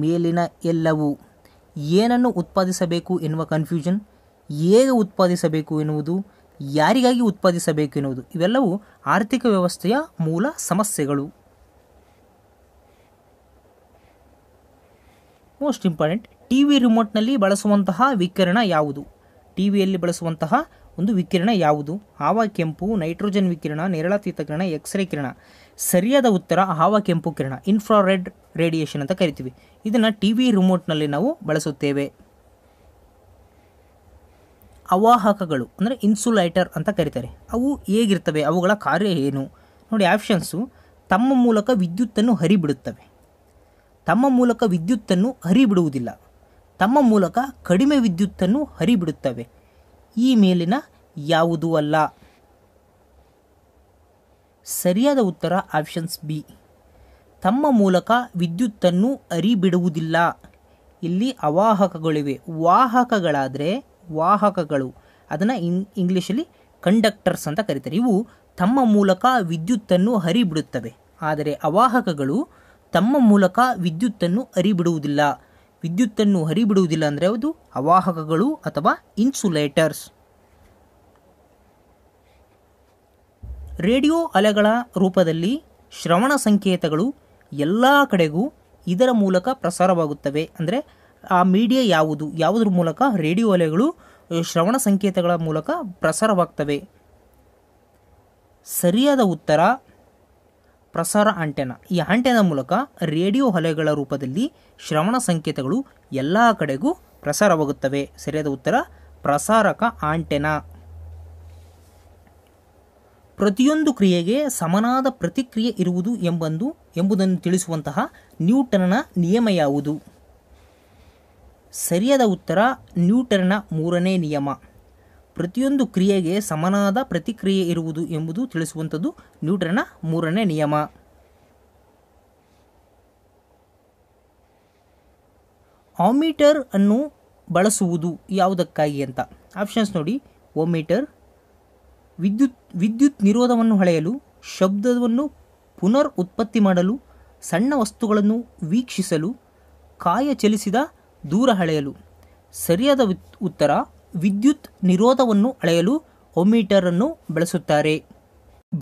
ಮೇಲಿನ ಎಲ್ಲವೂ ಏನನ್ನು ಉತ್ಪಾದಿಸಬೇಕು ಎನ್ನುವ ಕನ್ಫ್ಯೂಷನ್ ಹೇಗೆ ಉತ್ಪಾದಿಸಬೇಕು ಎನ್ನುವುದು ಯಾರಿಗಾಗಿ ಎನ್ನುವುದು ಇವೆಲ್ಲವೂ ಆರ್ಥಿಕ ವ್ಯವಸ್ಥೆಯ ಮೂಲ ಸಮಸ್ಯೆಗಳು ಮೋಸ್ಟ್ ಇಂಪಾರ್ಟೆಂಟ್ ಟಿ ವಿ ರಿಮೋಟ್ನಲ್ಲಿ ಬಳಸುವಂತಹ ವಿಕಿರಣ ಯಾವುದು ಟಿ ವಿಯಲ್ಲಿ ಬಳಸುವಂತಹ ಒಂದು ವಿಕಿರಣ ಯಾವುದು ಹಾವ ಕೆಂಪು ನೈಟ್ರೋಜನ್ ವಿಕಿರಣ ನೇರಳಾತೀತ ಕಿರಣ ಎಕ್ಸ್ರೇ ಕಿರಣ ಸರಿಯಾದ ಉತ್ತರ ಹಾವ ಕೆಂಪು ಕಿರಣ ಇನ್ಫ್ರಾರೆಡ್ ರೇಡಿಯೇಷನ್ ಅಂತ ಕರಿತೀವಿ ಇದನ್ನು ಟಿ ವಿ ರಿಮೋಟ್ನಲ್ಲಿ ನಾವು ಬಳಸುತ್ತೇವೆ ಅವಾಹಕಗಳು ಅಂದರೆ ಇನ್ಸುಲೈಟರ್ ಅಂತ ಕರೀತಾರೆ ಅವು ಹೇಗಿರ್ತವೆ ಅವುಗಳ ಕಾರ್ಯ ಏನು ನೋಡಿ ಆಪ್ಷನ್ಸು ತಮ್ಮ ಮೂಲಕ ವಿದ್ಯುತ್ತನ್ನು ಹರಿಬಿಡುತ್ತವೆ ತಮ್ಮ ಮೂಲಕ ವಿದ್ಯುತ್ತನ್ನು ಹರಿಬಿಡುವುದಿಲ್ಲ ತಮ್ಮ ಮೂಲಕ ಕಡಿಮೆ ವಿದ್ಯುತ್ತನ್ನು ಹರಿಬಿಡುತ್ತವೆ ಈ ಮೇಲಿನ ಯಾವುದೂ ಅಲ್ಲ ಸರಿಯಾದ ಉತ್ತರ ಆಪ್ಷನ್ಸ್ ಬಿ ತಮ್ಮ ಮೂಲಕ ವಿದ್ಯುತ್ತನ್ನು ಅರಿಬಿಡುವುದಿಲ್ಲ ಇಲ್ಲಿ ಅವಾಹಕಗಳಿವೆ ವಾಹಕಗಳಾದರೆ ವಾಹಕಗಳು ಅದನ್ನು ಇಂಗ್ ಇಂಗ್ಲೀಷಲ್ಲಿ ಕಂಡಕ್ಟರ್ಸ್ ಅಂತ ಕರೀತಾರೆ ಇವು ತಮ್ಮ ಮೂಲಕ ವಿದ್ಯುತ್ತನ್ನು ಹರಿಬಿಡುತ್ತವೆ ಆದರೆ ಅವಾಹಕಗಳು ತಮ್ಮ ಮೂಲಕ ವಿದ್ಯುತ್ತನ್ನು ಹರಿಬಿಡುವುದಿಲ್ಲ ವಿದ್ಯುತ್ತನ್ನು ಹರಿಬಿಡುವುದಿಲ್ಲ ಅಂದರೆ ಅದು ಅವಾಹಕಗಳು ಅಥವಾ ಇನ್ಸುಲೇಟರ್ಸ್ ರೇಡಿಯೋ ಅಲೆಗಳ ರೂಪದಲ್ಲಿ ಶ್ರವಣ ಸಂಕೇತಗಳು ಎಲ್ಲ ಕಡೆಗೂ ಇದರ ಮೂಲಕ ಪ್ರಸಾರವಾಗುತ್ತವೆ ಅಂದರೆ ಆ ಮೀಡಿಯಾ ಯಾವುದು ಯಾವುದ್ರ ಮೂಲಕ ರೇಡಿಯೋ ಅಲೆಗಳು ಶ್ರವಣ ಸಂಕೇತಗಳ ಮೂಲಕ ಪ್ರಸಾರವಾಗ್ತವೆ ಸರಿಯಾದ ಉತ್ತರ ಪ್ರಸಾರ ಆಂಟೆನ ಈ ಆಂಟೆನ ಮೂಲಕ ರೇಡಿಯೋ ಅಲೆಗಳ ರೂಪದಲ್ಲಿ ಶ್ರವಣ ಸಂಕೇತಗಳು ಎಲ್ಲ ಕಡೆಗೂ ಪ್ರಸಾರವಾಗುತ್ತವೆ ಸರಿಯಾದ ಉತ್ತರ ಪ್ರಸಾರಕ ಆಂಟೆನ ಪ್ರತಿಯೊಂದು ಕ್ರಿಯೆಗೆ ಸಮನಾದ ಪ್ರತಿಕ್ರಿಯೆ ಇರುವುದು ಎಂಬಂದು ಎಂಬುದನ್ನು ತಿಳಿಸುವಂತಹ ನ್ಯೂಟನ್ನ ನಿಯಮ ಯಾವುದು ಸರಿಯಾದ ಉತ್ತರ ನ್ಯೂಟನ್ನ ಮೂರನೇ ನಿಯಮ ಪ್ರತಿಯೊಂದು ಕ್ರಿಯೆಗೆ ಸಮನಾದ ಪ್ರತಿಕ್ರಿಯೆ ಇರುವುದು ಎಂಬುದು ತಿಳಿಸುವಂಥದ್ದು ನ್ಯೂಟನ್ನ ಮೂರನೇ ನಿಯಮ ಆಮೀಟರ್ ಅನ್ನು ಬಳಸುವುದು ಯಾವುದಕ್ಕಾಗಿ ಅಂತ ಆಪ್ಷನ್ಸ್ ನೋಡಿ ಓಮೀಟರ್ ವಿದ್ಯುತ್ ವಿದ್ಯುತ್ ನಿರೋಧವನ್ನು ಹಳೆಯಲು ಶಬ್ದವನ್ನು ಪುನರ್ ಉತ್ಪತ್ತಿ ಮಾಡಲು ಸಣ್ಣ ವಸ್ತುಗಳನ್ನು ವೀಕ್ಷಿಸಲು ಕಾಯ ಚಲಿಸಿದ ದೂರ ಅಳೆಯಲು ಸರಿಯಾದ ಉತ್ತರ ವಿದ್ಯುತ್ ನಿರೋಧವನ್ನು ಅಳೆಯಲು ಅನ್ನು ಬಳಸುತ್ತಾರೆ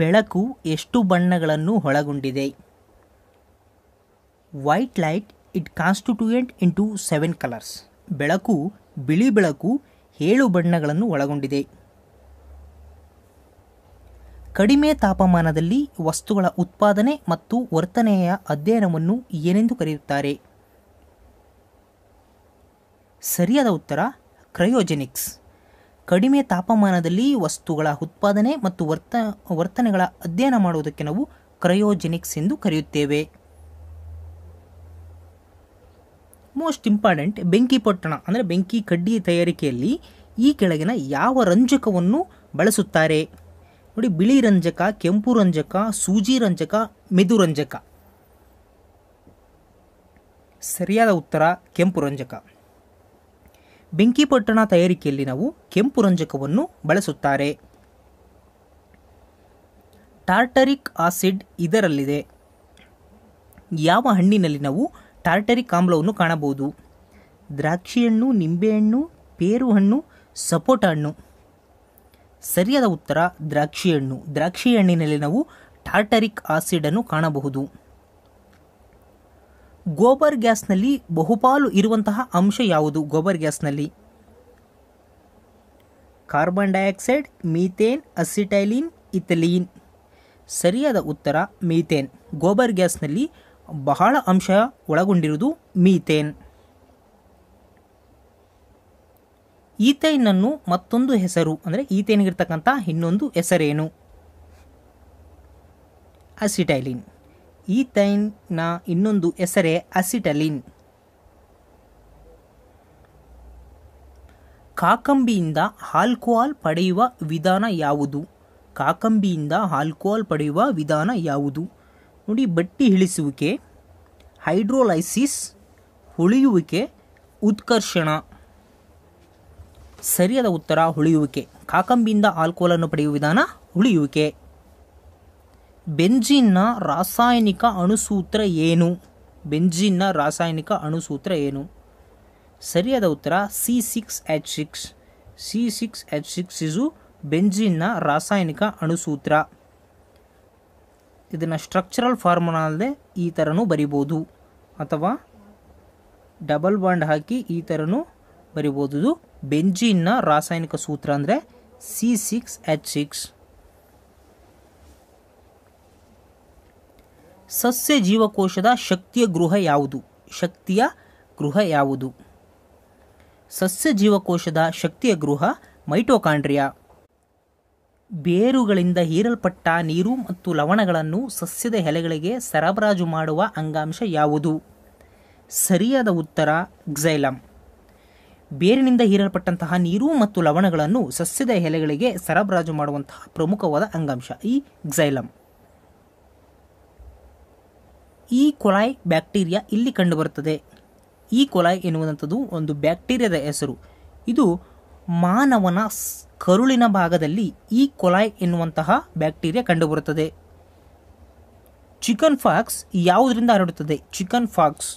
ಬೆಳಕು ಎಷ್ಟು ಬಣ್ಣಗಳನ್ನು ಒಳಗೊಂಡಿದೆ white light it constituent into seven colours ಬೆಳಕು ಬಿಳಿ ಬೆಳಕು ಏಳು ಬಣ್ಣಗಳನ್ನು ಒಳಗೊಂಡಿದೆ ಕಡಿಮೆ ತಾಪಮಾನದಲ್ಲಿ ವಸ್ತುಗಳ ಉತ್ಪಾದನೆ ಮತ್ತು ವರ್ತನೆಯ ಅಧ್ಯಯನವನ್ನು ಏನೆಂದು ಕರೆಯುತ್ತಾರೆ ಸರಿಯಾದ ಉತ್ತರ ಕ್ರಯೋಜೆನಿಕ್ಸ್ ಕಡಿಮೆ ತಾಪಮಾನದಲ್ಲಿ ವಸ್ತುಗಳ ಉತ್ಪಾದನೆ ಮತ್ತು ವರ್ತ ವರ್ತನೆಗಳ ಅಧ್ಯಯನ ಮಾಡುವುದಕ್ಕೆ ನಾವು ಕ್ರಯೋಜೆನಿಕ್ಸ್ ಎಂದು ಕರೆಯುತ್ತೇವೆ ಮೋಸ್ಟ್ ಇಂಪಾರ್ಟೆಂಟ್ ಬೆಂಕಿ ಪೊಟ್ಟಣ ಅಂದರೆ ಬೆಂಕಿ ಕಡ್ಡಿ ತಯಾರಿಕೆಯಲ್ಲಿ ಈ ಕೆಳಗಿನ ಯಾವ ರಂಜಕವನ್ನು ಬಳಸುತ್ತಾರೆ ನೋಡಿ ಬಿಳಿ ರಂಜಕ ಕೆಂಪು ರಂಜಕ ಸೂಜಿ ರಂಜಕ ಮೆದು ರಂಜಕ ಸರಿಯಾದ ಉತ್ತರ ಕೆಂಪು ರಂಜಕ ಬೆಂಕಿಪೊಟ್ಟಣ ತಯಾರಿಕೆಯಲ್ಲಿ ನಾವು ಕೆಂಪು ರಂಜಕವನ್ನು ಬಳಸುತ್ತಾರೆ ಟಾರ್ಟರಿಕ್ ಆಸಿಡ್ ಇದರಲ್ಲಿದೆ ಯಾವ ಹಣ್ಣಿನಲ್ಲಿ ನಾವು ಟಾರ್ಟರಿಕ್ ಆಮ್ಲವನ್ನು ಕಾಣಬಹುದು ದ್ರಾಕ್ಷಿ ಹಣ್ಣು ನಿಂಬೆಹಣ್ಣು ಪೇರು ಹಣ್ಣು ಸಪೋಟ ಹಣ್ಣು ಸರಿಯಾದ ಉತ್ತರ ದ್ರಾಕ್ಷಿ ಹಣ್ಣು ದ್ರಾಕ್ಷಿ ಹಣ್ಣಿನಲ್ಲಿ ನಾವು ಟಾರ್ಟರಿಕ್ ಆಸಿಡನ್ನು ಕಾಣಬಹುದು ಗೋಬರ್ ಗ್ಯಾಸ್ನಲ್ಲಿ ಬಹುಪಾಲು ಇರುವಂತಹ ಅಂಶ ಯಾವುದು ಗೋಬರ್ ಗ್ಯಾಸ್ನಲ್ಲಿ carbon dioxide methane acetylene ethylene ಸರಿಯಾದ ಉತ್ತರ ಮೀಥೇನ್ ಗೋಬರ್ ಗ್ಯಾಸ್ನಲ್ಲಿ ಬಹಳ ಅಂಶ ಒಳಗೊಂಡಿರುವುದು ಮೀಥೇನ್ ಈಥೇನನ್ನು ಮತ್ತೊಂದು ಹೆಸರು ಅಂದರೆ ಈಥೇನ್ಗಿರ್ತಕ್ಕಂಥ ಇನ್ನೊಂದು ಹೆಸರೇನು ಅಸಿಟೈಲಿನ್ ಈಥೈನ್ನ ಇನ್ನೊಂದು ಹೆಸರೇ ಅಸಿಟಲಿನ್ ಕಾಕಂಬಿಯಿಂದ ಆಲ್ಕೋಹಾಲ್ ಪಡೆಯುವ ವಿಧಾನ ಯಾವುದು ಕಾಕಂಬಿಯಿಂದ ಆಲ್ಕೋಹಾಲ್ ಪಡೆಯುವ ವಿಧಾನ ಯಾವುದು ನೋಡಿ ಬಟ್ಟಿ ಇಳಿಸುವಿಕೆ ಹೈಡ್ರೋಲೈಸಿಸ್ ಉಳಿಯುವಿಕೆ ಉತ್ಕರ್ಷಣ ಸರಿಯಾದ ಉತ್ತರ ಉಳಿಯುವಿಕೆ ಕಾಕಂಬಿಯಿಂದ ಆಲ್ಕೋಹಾಲನ್ನು ಪಡೆಯುವ ವಿಧಾನ ಉಳಿಯುವಿಕೆ ಬೆಂಜಿನ್ನ ರಾಸಾಯನಿಕ ಅಣುಸೂತ್ರ ಏನು ಬೆಂಜಿನ್ನ ರಾಸಾಯನಿಕ ಅಣುಸೂತ್ರ ಏನು ಸರಿಯಾದ ಉತ್ತರ C six H six C six H six is ಬೆಂಜಿನ್ನ ರಾಸಾಯನಿಕ ಅಣುಸೂತ್ರ ಇದನ್ನು ಸ್ಟ್ರಕ್ಚರಲ್ ಫಾರ್ಮುಲಾ ಈ ಥರನೂ ಬರಿಬೋದು ಅಥವಾ ಡಬಲ್ ಬಾಂಡ್ ಹಾಕಿ ಈ ಥರನೂ ಬರಿಬೋದು ಬೆಂಜಿನ್ನ ರಾಸಾಯನಿಕ ಸೂತ್ರ ಅಂದರೆ ಸಿ ಸಿಕ್ಸ್ ಎಚ್ ಸಿಕ್ಸ್ ಸಸ್ಯ ಜೀವಕೋಶದ ಶಕ್ತಿಯ ಗೃಹ ಯಾವುದು ಶಕ್ತಿಯ ಗೃಹ ಯಾವುದು ಸಸ್ಯ ಜೀವಕೋಶದ ಶಕ್ತಿಯ ಗೃಹ ಮೈಟೋಕಾಂಡ್ರಿಯಾ ಬೇರುಗಳಿಂದ ಹೀರಲ್ಪಟ್ಟ ನೀರು ಮತ್ತು ಲವಣಗಳನ್ನು ಸಸ್ಯದ ಎಲೆಗಳಿಗೆ ಸರಬರಾಜು ಮಾಡುವ ಅಂಗಾಂಶ ಯಾವುದು ಸರಿಯಾದ ಉತ್ತರ ಗ್ಸೈಲಮ್ ಬೇರಿನಿಂದ ಹೀರಲ್ಪಟ್ಟಂತಹ ನೀರು ಮತ್ತು ಲವಣಗಳನ್ನು ಸಸ್ಯದ ಎಲೆಗಳಿಗೆ ಸರಬರಾಜು ಮಾಡುವಂತಹ ಪ್ರಮುಖವಾದ ಅಂಗಾಂಶ ಈ ಗ್ಝೈಲಮ್ ಈ ಕೊಲಾಯ್ ಬ್ಯಾಕ್ಟೀರಿಯಾ ಇಲ್ಲಿ ಕಂಡುಬರುತ್ತದೆ ಈ ಕೊಲಾಯ್ ಎನ್ನುವಂಥದ್ದು ಒಂದು ಬ್ಯಾಕ್ಟೀರಿಯಾದ ಹೆಸರು ಇದು ಮಾನವನ ಕರುಳಿನ ಭಾಗದಲ್ಲಿ ಈ ಕೊಲಾಯ್ ಎನ್ನುವಂತಹ ಬ್ಯಾಕ್ಟೀರಿಯಾ ಕಂಡುಬರುತ್ತದೆ ಚಿಕನ್ ಫಾಕ್ಸ್ ಯಾವುದರಿಂದ ಹರಡುತ್ತದೆ chicken pox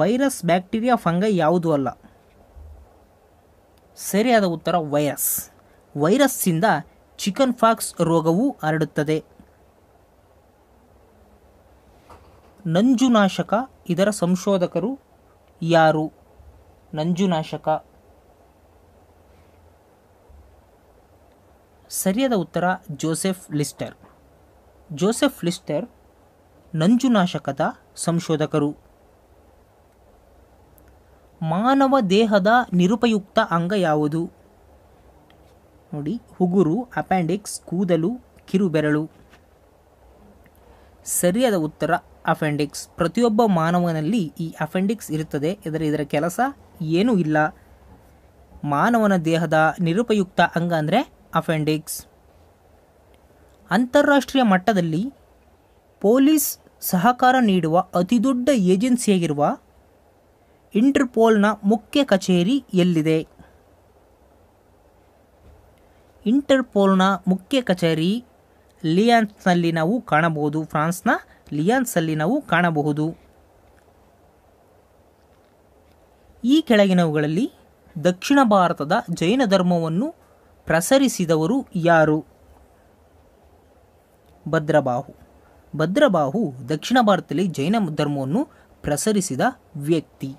virus bacteria fungi ಯಾವುದೂ ಅಲ್ಲ ಸರಿಯಾದ ಉತ್ತರ ವೈರಸ್ ವೈರಸ್ಸಿಂದ ಚಿಕನ್ ಫಾಕ್ಸ್ ರೋಗವು ಹರಡುತ್ತದೆ ನಂಜುನಾಶಕ ಇದರ ಸಂಶೋಧಕರು ಯಾರು ನಂಜುನಾಶಕ ಸರಿಯಾದ ಉತ್ತರ ಜೋಸೆಫ್ ಲಿಸ್ಟರ್ ಜೋಸೆಫ್ ಲಿಸ್ಟರ್ ನಂಜುನಾಶಕದ ಸಂಶೋಧಕರು ಮಾನವ ದೇಹದ ನಿರುಪಯುಕ್ತ ಅಂಗ ಯಾವುದು ನೋಡಿ ಹುಗುರು ಅಪ್ಯಾಂಡಿಕ್ಸ್ ಕೂದಲು ಕಿರುಬೆರಳು ಸರಿಯಾದ ಉತ್ತರ ಅಫೆಂಡಿಕ್ಸ್ ಪ್ರತಿಯೊಬ್ಬ ಮಾನವನಲ್ಲಿ ಈ ಅಫೆಂಡಿಕ್ಸ್ ಇರುತ್ತದೆ ಇದರ ಇದರ ಕೆಲಸ ಏನೂ ಇಲ್ಲ ಮಾನವನ ದೇಹದ ನಿರುಪಯುಕ್ತ ಅಂಗ ಅಂದರೆ ಅಫೆಂಡಿಕ್ಸ್ ಅಂತಾರಾಷ್ಟ್ರೀಯ ಮಟ್ಟದಲ್ಲಿ ಪೊಲೀಸ್ ಸಹಕಾರ ನೀಡುವ ಅತಿದೊಡ್ಡ ಏಜೆನ್ಸಿಯಾಗಿರುವ ಇಂಟರ್ಪೋಲ್ನ ಮುಖ್ಯ ಕಚೇರಿ ಎಲ್ಲಿದೆ ಇಂಟರ್ಪೋಲ್ನ ಮುಖ್ಯ ಕಚೇರಿ ಲಿಯಾನ್ಸ್ನಲ್ಲಿ ನಾವು ಕಾಣಬಹುದು ಫ್ರಾನ್ಸ್ನ ಲಿಯಾನ್ಸಲ್ಲಿ ನಾವು ಕಾಣಬಹುದು ಈ ಕೆಳಗಿನವುಗಳಲ್ಲಿ ದಕ್ಷಿಣ ಭಾರತದ ಜೈನ ಧರ್ಮವನ್ನು ಪ್ರಸರಿಸಿದವರು ಯಾರು ಭದ್ರಬಾಹು ಭದ್ರಬಾಹು ದಕ್ಷಿಣ ಭಾರತದಲ್ಲಿ ಜೈನ ಧರ್ಮವನ್ನು ಪ್ರಸರಿಸಿದ ವ್ಯಕ್ತಿ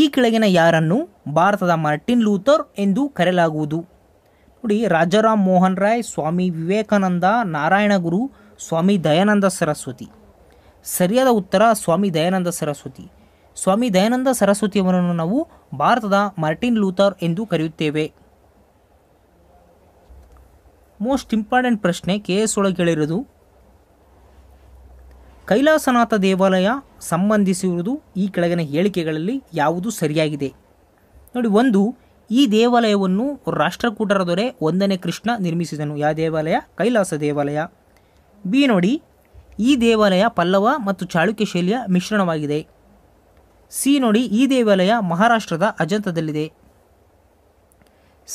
ಈ ಕೆಳಗಿನ ಯಾರನ್ನು ಭಾರತದ ಮಾರ್ಟಿನ್ ಲೂಥರ್ ಎಂದು ಕರೆಯಲಾಗುವುದು ನೋಡಿ ರಾಜಾರಾಮ್ ಮೋಹನ್ ರಾಯ್ ಸ್ವಾಮಿ ವಿವೇಕಾನಂದ ನಾರಾಯಣಗುರು ಸ್ವಾಮಿ ದಯಾನಂದ ಸರಸ್ವತಿ ಸರಿಯಾದ ಉತ್ತರ ಸ್ವಾಮಿ ದಯಾನಂದ ಸರಸ್ವತಿ ಸ್ವಾಮಿ ದಯಾನಂದ ಸರಸ್ವತಿಯವರನ್ನು ನಾವು ಭಾರತದ ಮಾರ್ಟಿನ್ ಲೂಥರ್ ಎಂದು ಕರೆಯುತ್ತೇವೆ ಮೋಸ್ಟ್ ಇಂಪಾರ್ಟೆಂಟ್ ಪ್ರಶ್ನೆ ಕೆ ಎಸ್ ಒಳಗೆ ಕೈಲಾಸನಾಥ ದೇವಾಲಯ ಸಂಬಂಧಿಸಿರುವುದು ಈ ಕೆಳಗಿನ ಹೇಳಿಕೆಗಳಲ್ಲಿ ಯಾವುದು ಸರಿಯಾಗಿದೆ ನೋಡಿ ಒಂದು ಈ ದೇವಾಲಯವನ್ನು ರಾಷ್ಟ್ರಕೂಟರ ದೊರೆ ಒಂದನೇ ಕೃಷ್ಣ ನಿರ್ಮಿಸಿದನು ಯಾವ ದೇವಾಲಯ ಕೈಲಾಸ ದೇವಾಲಯ ಬಿ ನೋಡಿ ಈ ದೇವಾಲಯ ಪಲ್ಲವ ಮತ್ತು ಚಾಳುಕ್ಯ ಶೈಲಿಯ ಮಿಶ್ರಣವಾಗಿದೆ ಸಿ ನೋಡಿ ಈ ದೇವಾಲಯ ಮಹಾರಾಷ್ಟ್ರದ ಅಜಂತದಲ್ಲಿದೆ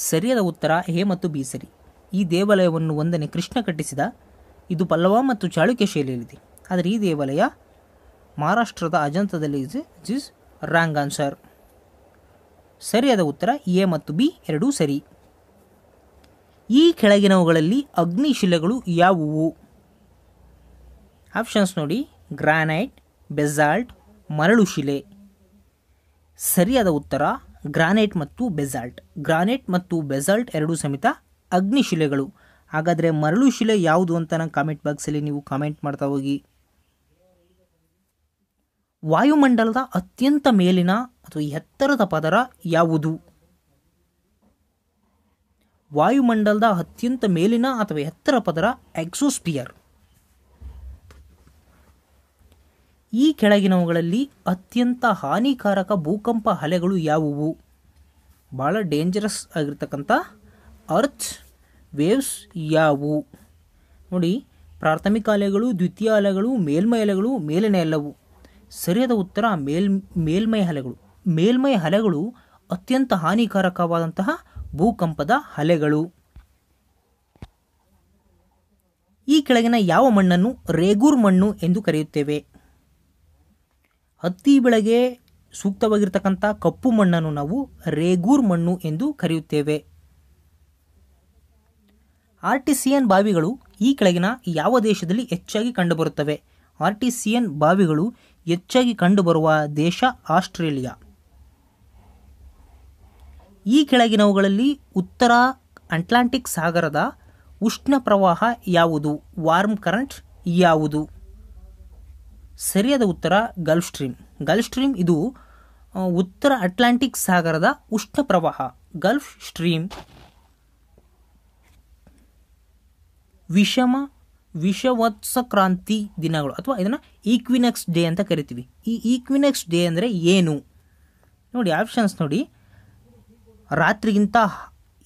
ಸರಿಯಾದ ಉತ್ತರ ಎ ಮತ್ತು ಬಿ ಸರಿ ಈ ದೇವಾಲಯವನ್ನು ಒಂದನೇ ಕೃಷ್ಣ ಕಟ್ಟಿಸಿದ ಇದು ಪಲ್ಲವ ಮತ್ತು ಚಾಳುಕ್ಯ ಶೈಲಿಯಲ್ಲಿದೆ ಆದರೆ ಈ ದೇವಾಲಯ ಮಹಾರಾಷ್ಟ್ರದ ಅಜಂತದಲ್ಲಿ ಇಸ್ ಇಸ್ ರ್ಯಾಂಗ್ ಆನ್ಸರ್ ಸರಿಯಾದ ಉತ್ತರ ಎ ಮತ್ತು ಬಿ ಎರಡೂ ಸರಿ ಈ ಕೆಳಗಿನವುಗಳಲ್ಲಿ ಅಗ್ನಿಶಿಲೆಗಳು ಯಾವುವು ಆಪ್ಷನ್ಸ್ ನೋಡಿ ಗ್ರಾನೈಟ್ ಬೆಸಾಲ್ಟ್ ಮರಳು ಶಿಲೆ ಸರಿಯಾದ ಉತ್ತರ ಗ್ರಾನೈಟ್ ಮತ್ತು ಬೆಸಾಲ್ಟ್ ಗ್ರಾನೈಟ್ ಮತ್ತು ಬೆಸಾಲ್ಟ್ ಎರಡೂ ಸಮೇತ ಅಗ್ನಿಶಿಲೆಗಳು ಹಾಗಾದರೆ ಮರಳು ಶಿಲೆ ಯಾವುದು ಅಂತ ನಾನು ಕಾಮೆಂಟ್ ಬಾಕ್ಸಲ್ಲಿ ನೀವು ಕಾಮೆಂಟ್ ಮಾಡ್ತಾ ಹೋಗಿ ವಾಯುಮಂಡಲದ ಅತ್ಯಂತ ಮೇಲಿನ ಅಥವಾ ಎತ್ತರದ ಪದರ ಯಾವುದು ವಾಯುಮಂಡಲದ ಅತ್ಯಂತ ಮೇಲಿನ ಅಥವಾ ಎತ್ತರ ಪದರ ಎಕ್ಸೋಸ್ಪಿಯರ್ ಈ ಕೆಳಗಿನವುಗಳಲ್ಲಿ ಅತ್ಯಂತ ಹಾನಿಕಾರಕ ಭೂಕಂಪ ಅಲೆಗಳು ಯಾವುವು ಭಾಳ ಡೇಂಜರಸ್ ಆಗಿರ್ತಕ್ಕಂಥ ಅರ್ಚ್ ವೇವ್ಸ್ ಯಾವುವು ನೋಡಿ ಪ್ರಾಥಮಿಕ ಅಲೆಗಳು ದ್ವಿತೀಯ ಅಲೆಗಳು ಮೇಲ್ಮೈ ಅಲೆಗಳು ಮೇಲಿನ ಅಲ್ಲವು ಸರಿಯಾದ ಉತ್ತರ ಮೇಲ್ ಮೇಲ್ಮೈ ಅಲೆಗಳು ಮೇಲ್ಮೈ ಅಲೆಗಳು ಅತ್ಯಂತ ಹಾನಿಕಾರಕವಾದಂತಹ ಭೂಕಂಪದ ಅಲೆಗಳು ಈ ಕೆಳಗಿನ ಯಾವ ಮಣ್ಣನ್ನು ರೇಗೂರ್ ಮಣ್ಣು ಎಂದು ಕರೆಯುತ್ತೇವೆ ಹತ್ತಿ ಬೆಳೆಗೆ ಸೂಕ್ತವಾಗಿರ್ತಕ್ಕಂಥ ಕಪ್ಪು ಮಣ್ಣನ್ನು ನಾವು ರೇಗೂರ್ ಮಣ್ಣು ಎಂದು ಕರೆಯುತ್ತೇವೆ ಆರ್ಟಿಸಿಯನ್ ಬಾವಿಗಳು ಈ ಕೆಳಗಿನ ಯಾವ ದೇಶದಲ್ಲಿ ಹೆಚ್ಚಾಗಿ ಕಂಡುಬರುತ್ತವೆ ಆರ್ಟಿಸಿಯನ್ ಬಾವಿಗಳು ಹೆಚ್ಚಾಗಿ ಕಂಡುಬರುವ ದೇಶ ಆಸ್ಟ್ರೇಲಿಯಾ ಈ ಕೆಳಗಿನವುಗಳಲ್ಲಿ ಉತ್ತರ ಅಟ್ಲಾಂಟಿಕ್ ಸಾಗರದ ಉಷ್ಣ ಪ್ರವಾಹ ಯಾವುದು ವಾರ್ಮ್ ಕರೆಂಟ್ ಯಾವುದು ಸರಿಯಾದ ಉತ್ತರ ಗಲ್ಫ್ ಸ್ಟ್ರೀಮ್ ಗಲ್ಫ್ ಸ್ಟ್ರೀಮ್ ಇದು ಉತ್ತರ ಅಟ್ಲಾಂಟಿಕ್ ಸಾಗರದ ಉಷ್ಣ ಪ್ರವಾಹ ಗಲ್ಫ್ ಸ್ಟ್ರೀಮ್ ವಿಷಮ ಕ್ರಾಂತಿ ದಿನಗಳು ಅಥವಾ ಇದನ್ನು ಈಕ್ವಿನೆಕ್ಸ್ ಡೇ ಅಂತ ಕರಿತೀವಿ ಈ ಈಕ್ವಿನೆಕ್ಸ್ ಡೇ ಅಂದರೆ ಏನು ನೋಡಿ ಆಪ್ಷನ್ಸ್ ನೋಡಿ ರಾತ್ರಿಗಿಂತ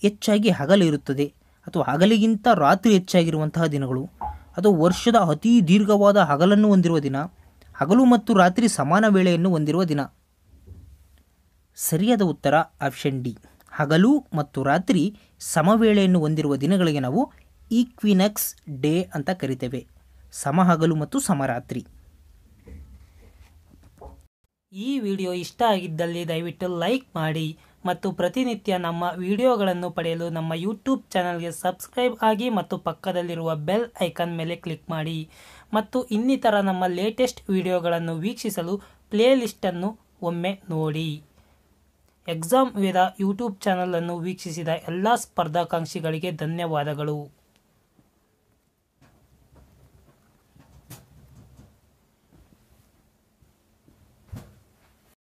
ಹೆಚ್ಚಾಗಿ ಹಗಲಿರುತ್ತದೆ ಅಥವಾ ಹಗಲಿಗಿಂತ ರಾತ್ರಿ ಹೆಚ್ಚಾಗಿರುವಂತಹ ದಿನಗಳು ಅಥವಾ ವರ್ಷದ ಅತೀ ದೀರ್ಘವಾದ ಹಗಲನ್ನು ಹೊಂದಿರುವ ದಿನ ಹಗಲು ಮತ್ತು ರಾತ್ರಿ ಸಮಾನ ವೇಳೆಯನ್ನು ಹೊಂದಿರುವ ದಿನ ಸರಿಯಾದ ಉತ್ತರ ಆಪ್ಷನ್ ಡಿ ಹಗಲು ಮತ್ತು ರಾತ್ರಿ ಸಮವೇಳೆಯನ್ನು ಹೊಂದಿರುವ ದಿನಗಳಿಗೆ ನಾವು ಈಕ್ವಿನಕ್ಸ್ ಡೇ ಅಂತ ಕರಿತೇವೆ ಸಮ ಹಗಲು ಮತ್ತು ಸಮರಾತ್ರಿ ಈ ವಿಡಿಯೋ ಇಷ್ಟ ಆಗಿದ್ದಲ್ಲಿ ದಯವಿಟ್ಟು ಲೈಕ್ ಮಾಡಿ ಮತ್ತು ಪ್ರತಿನಿತ್ಯ ನಮ್ಮ ವಿಡಿಯೋಗಳನ್ನು ಪಡೆಯಲು ನಮ್ಮ ಯೂಟ್ಯೂಬ್ ಚಾನಲ್ಗೆ ಸಬ್ಸ್ಕ್ರೈಬ್ ಆಗಿ ಮತ್ತು ಪಕ್ಕದಲ್ಲಿರುವ ಬೆಲ್ ಐಕಾನ್ ಮೇಲೆ ಕ್ಲಿಕ್ ಮಾಡಿ ಮತ್ತು ಇನ್ನಿತರ ನಮ್ಮ ಲೇಟೆಸ್ಟ್ ವಿಡಿಯೋಗಳನ್ನು ವೀಕ್ಷಿಸಲು ಪ್ಲೇಲಿಸ್ಟನ್ನು ಒಮ್ಮೆ ನೋಡಿ ಎಕ್ಸಾಮ್ ವೇದ ಯೂಟ್ಯೂಬ್ ಚಾನಲನ್ನು ವೀಕ್ಷಿಸಿದ ಎಲ್ಲ ಸ್ಪರ್ಧಾಕಾಂಕ್ಷಿಗಳಿಗೆ ಧನ್ಯವಾದಗಳು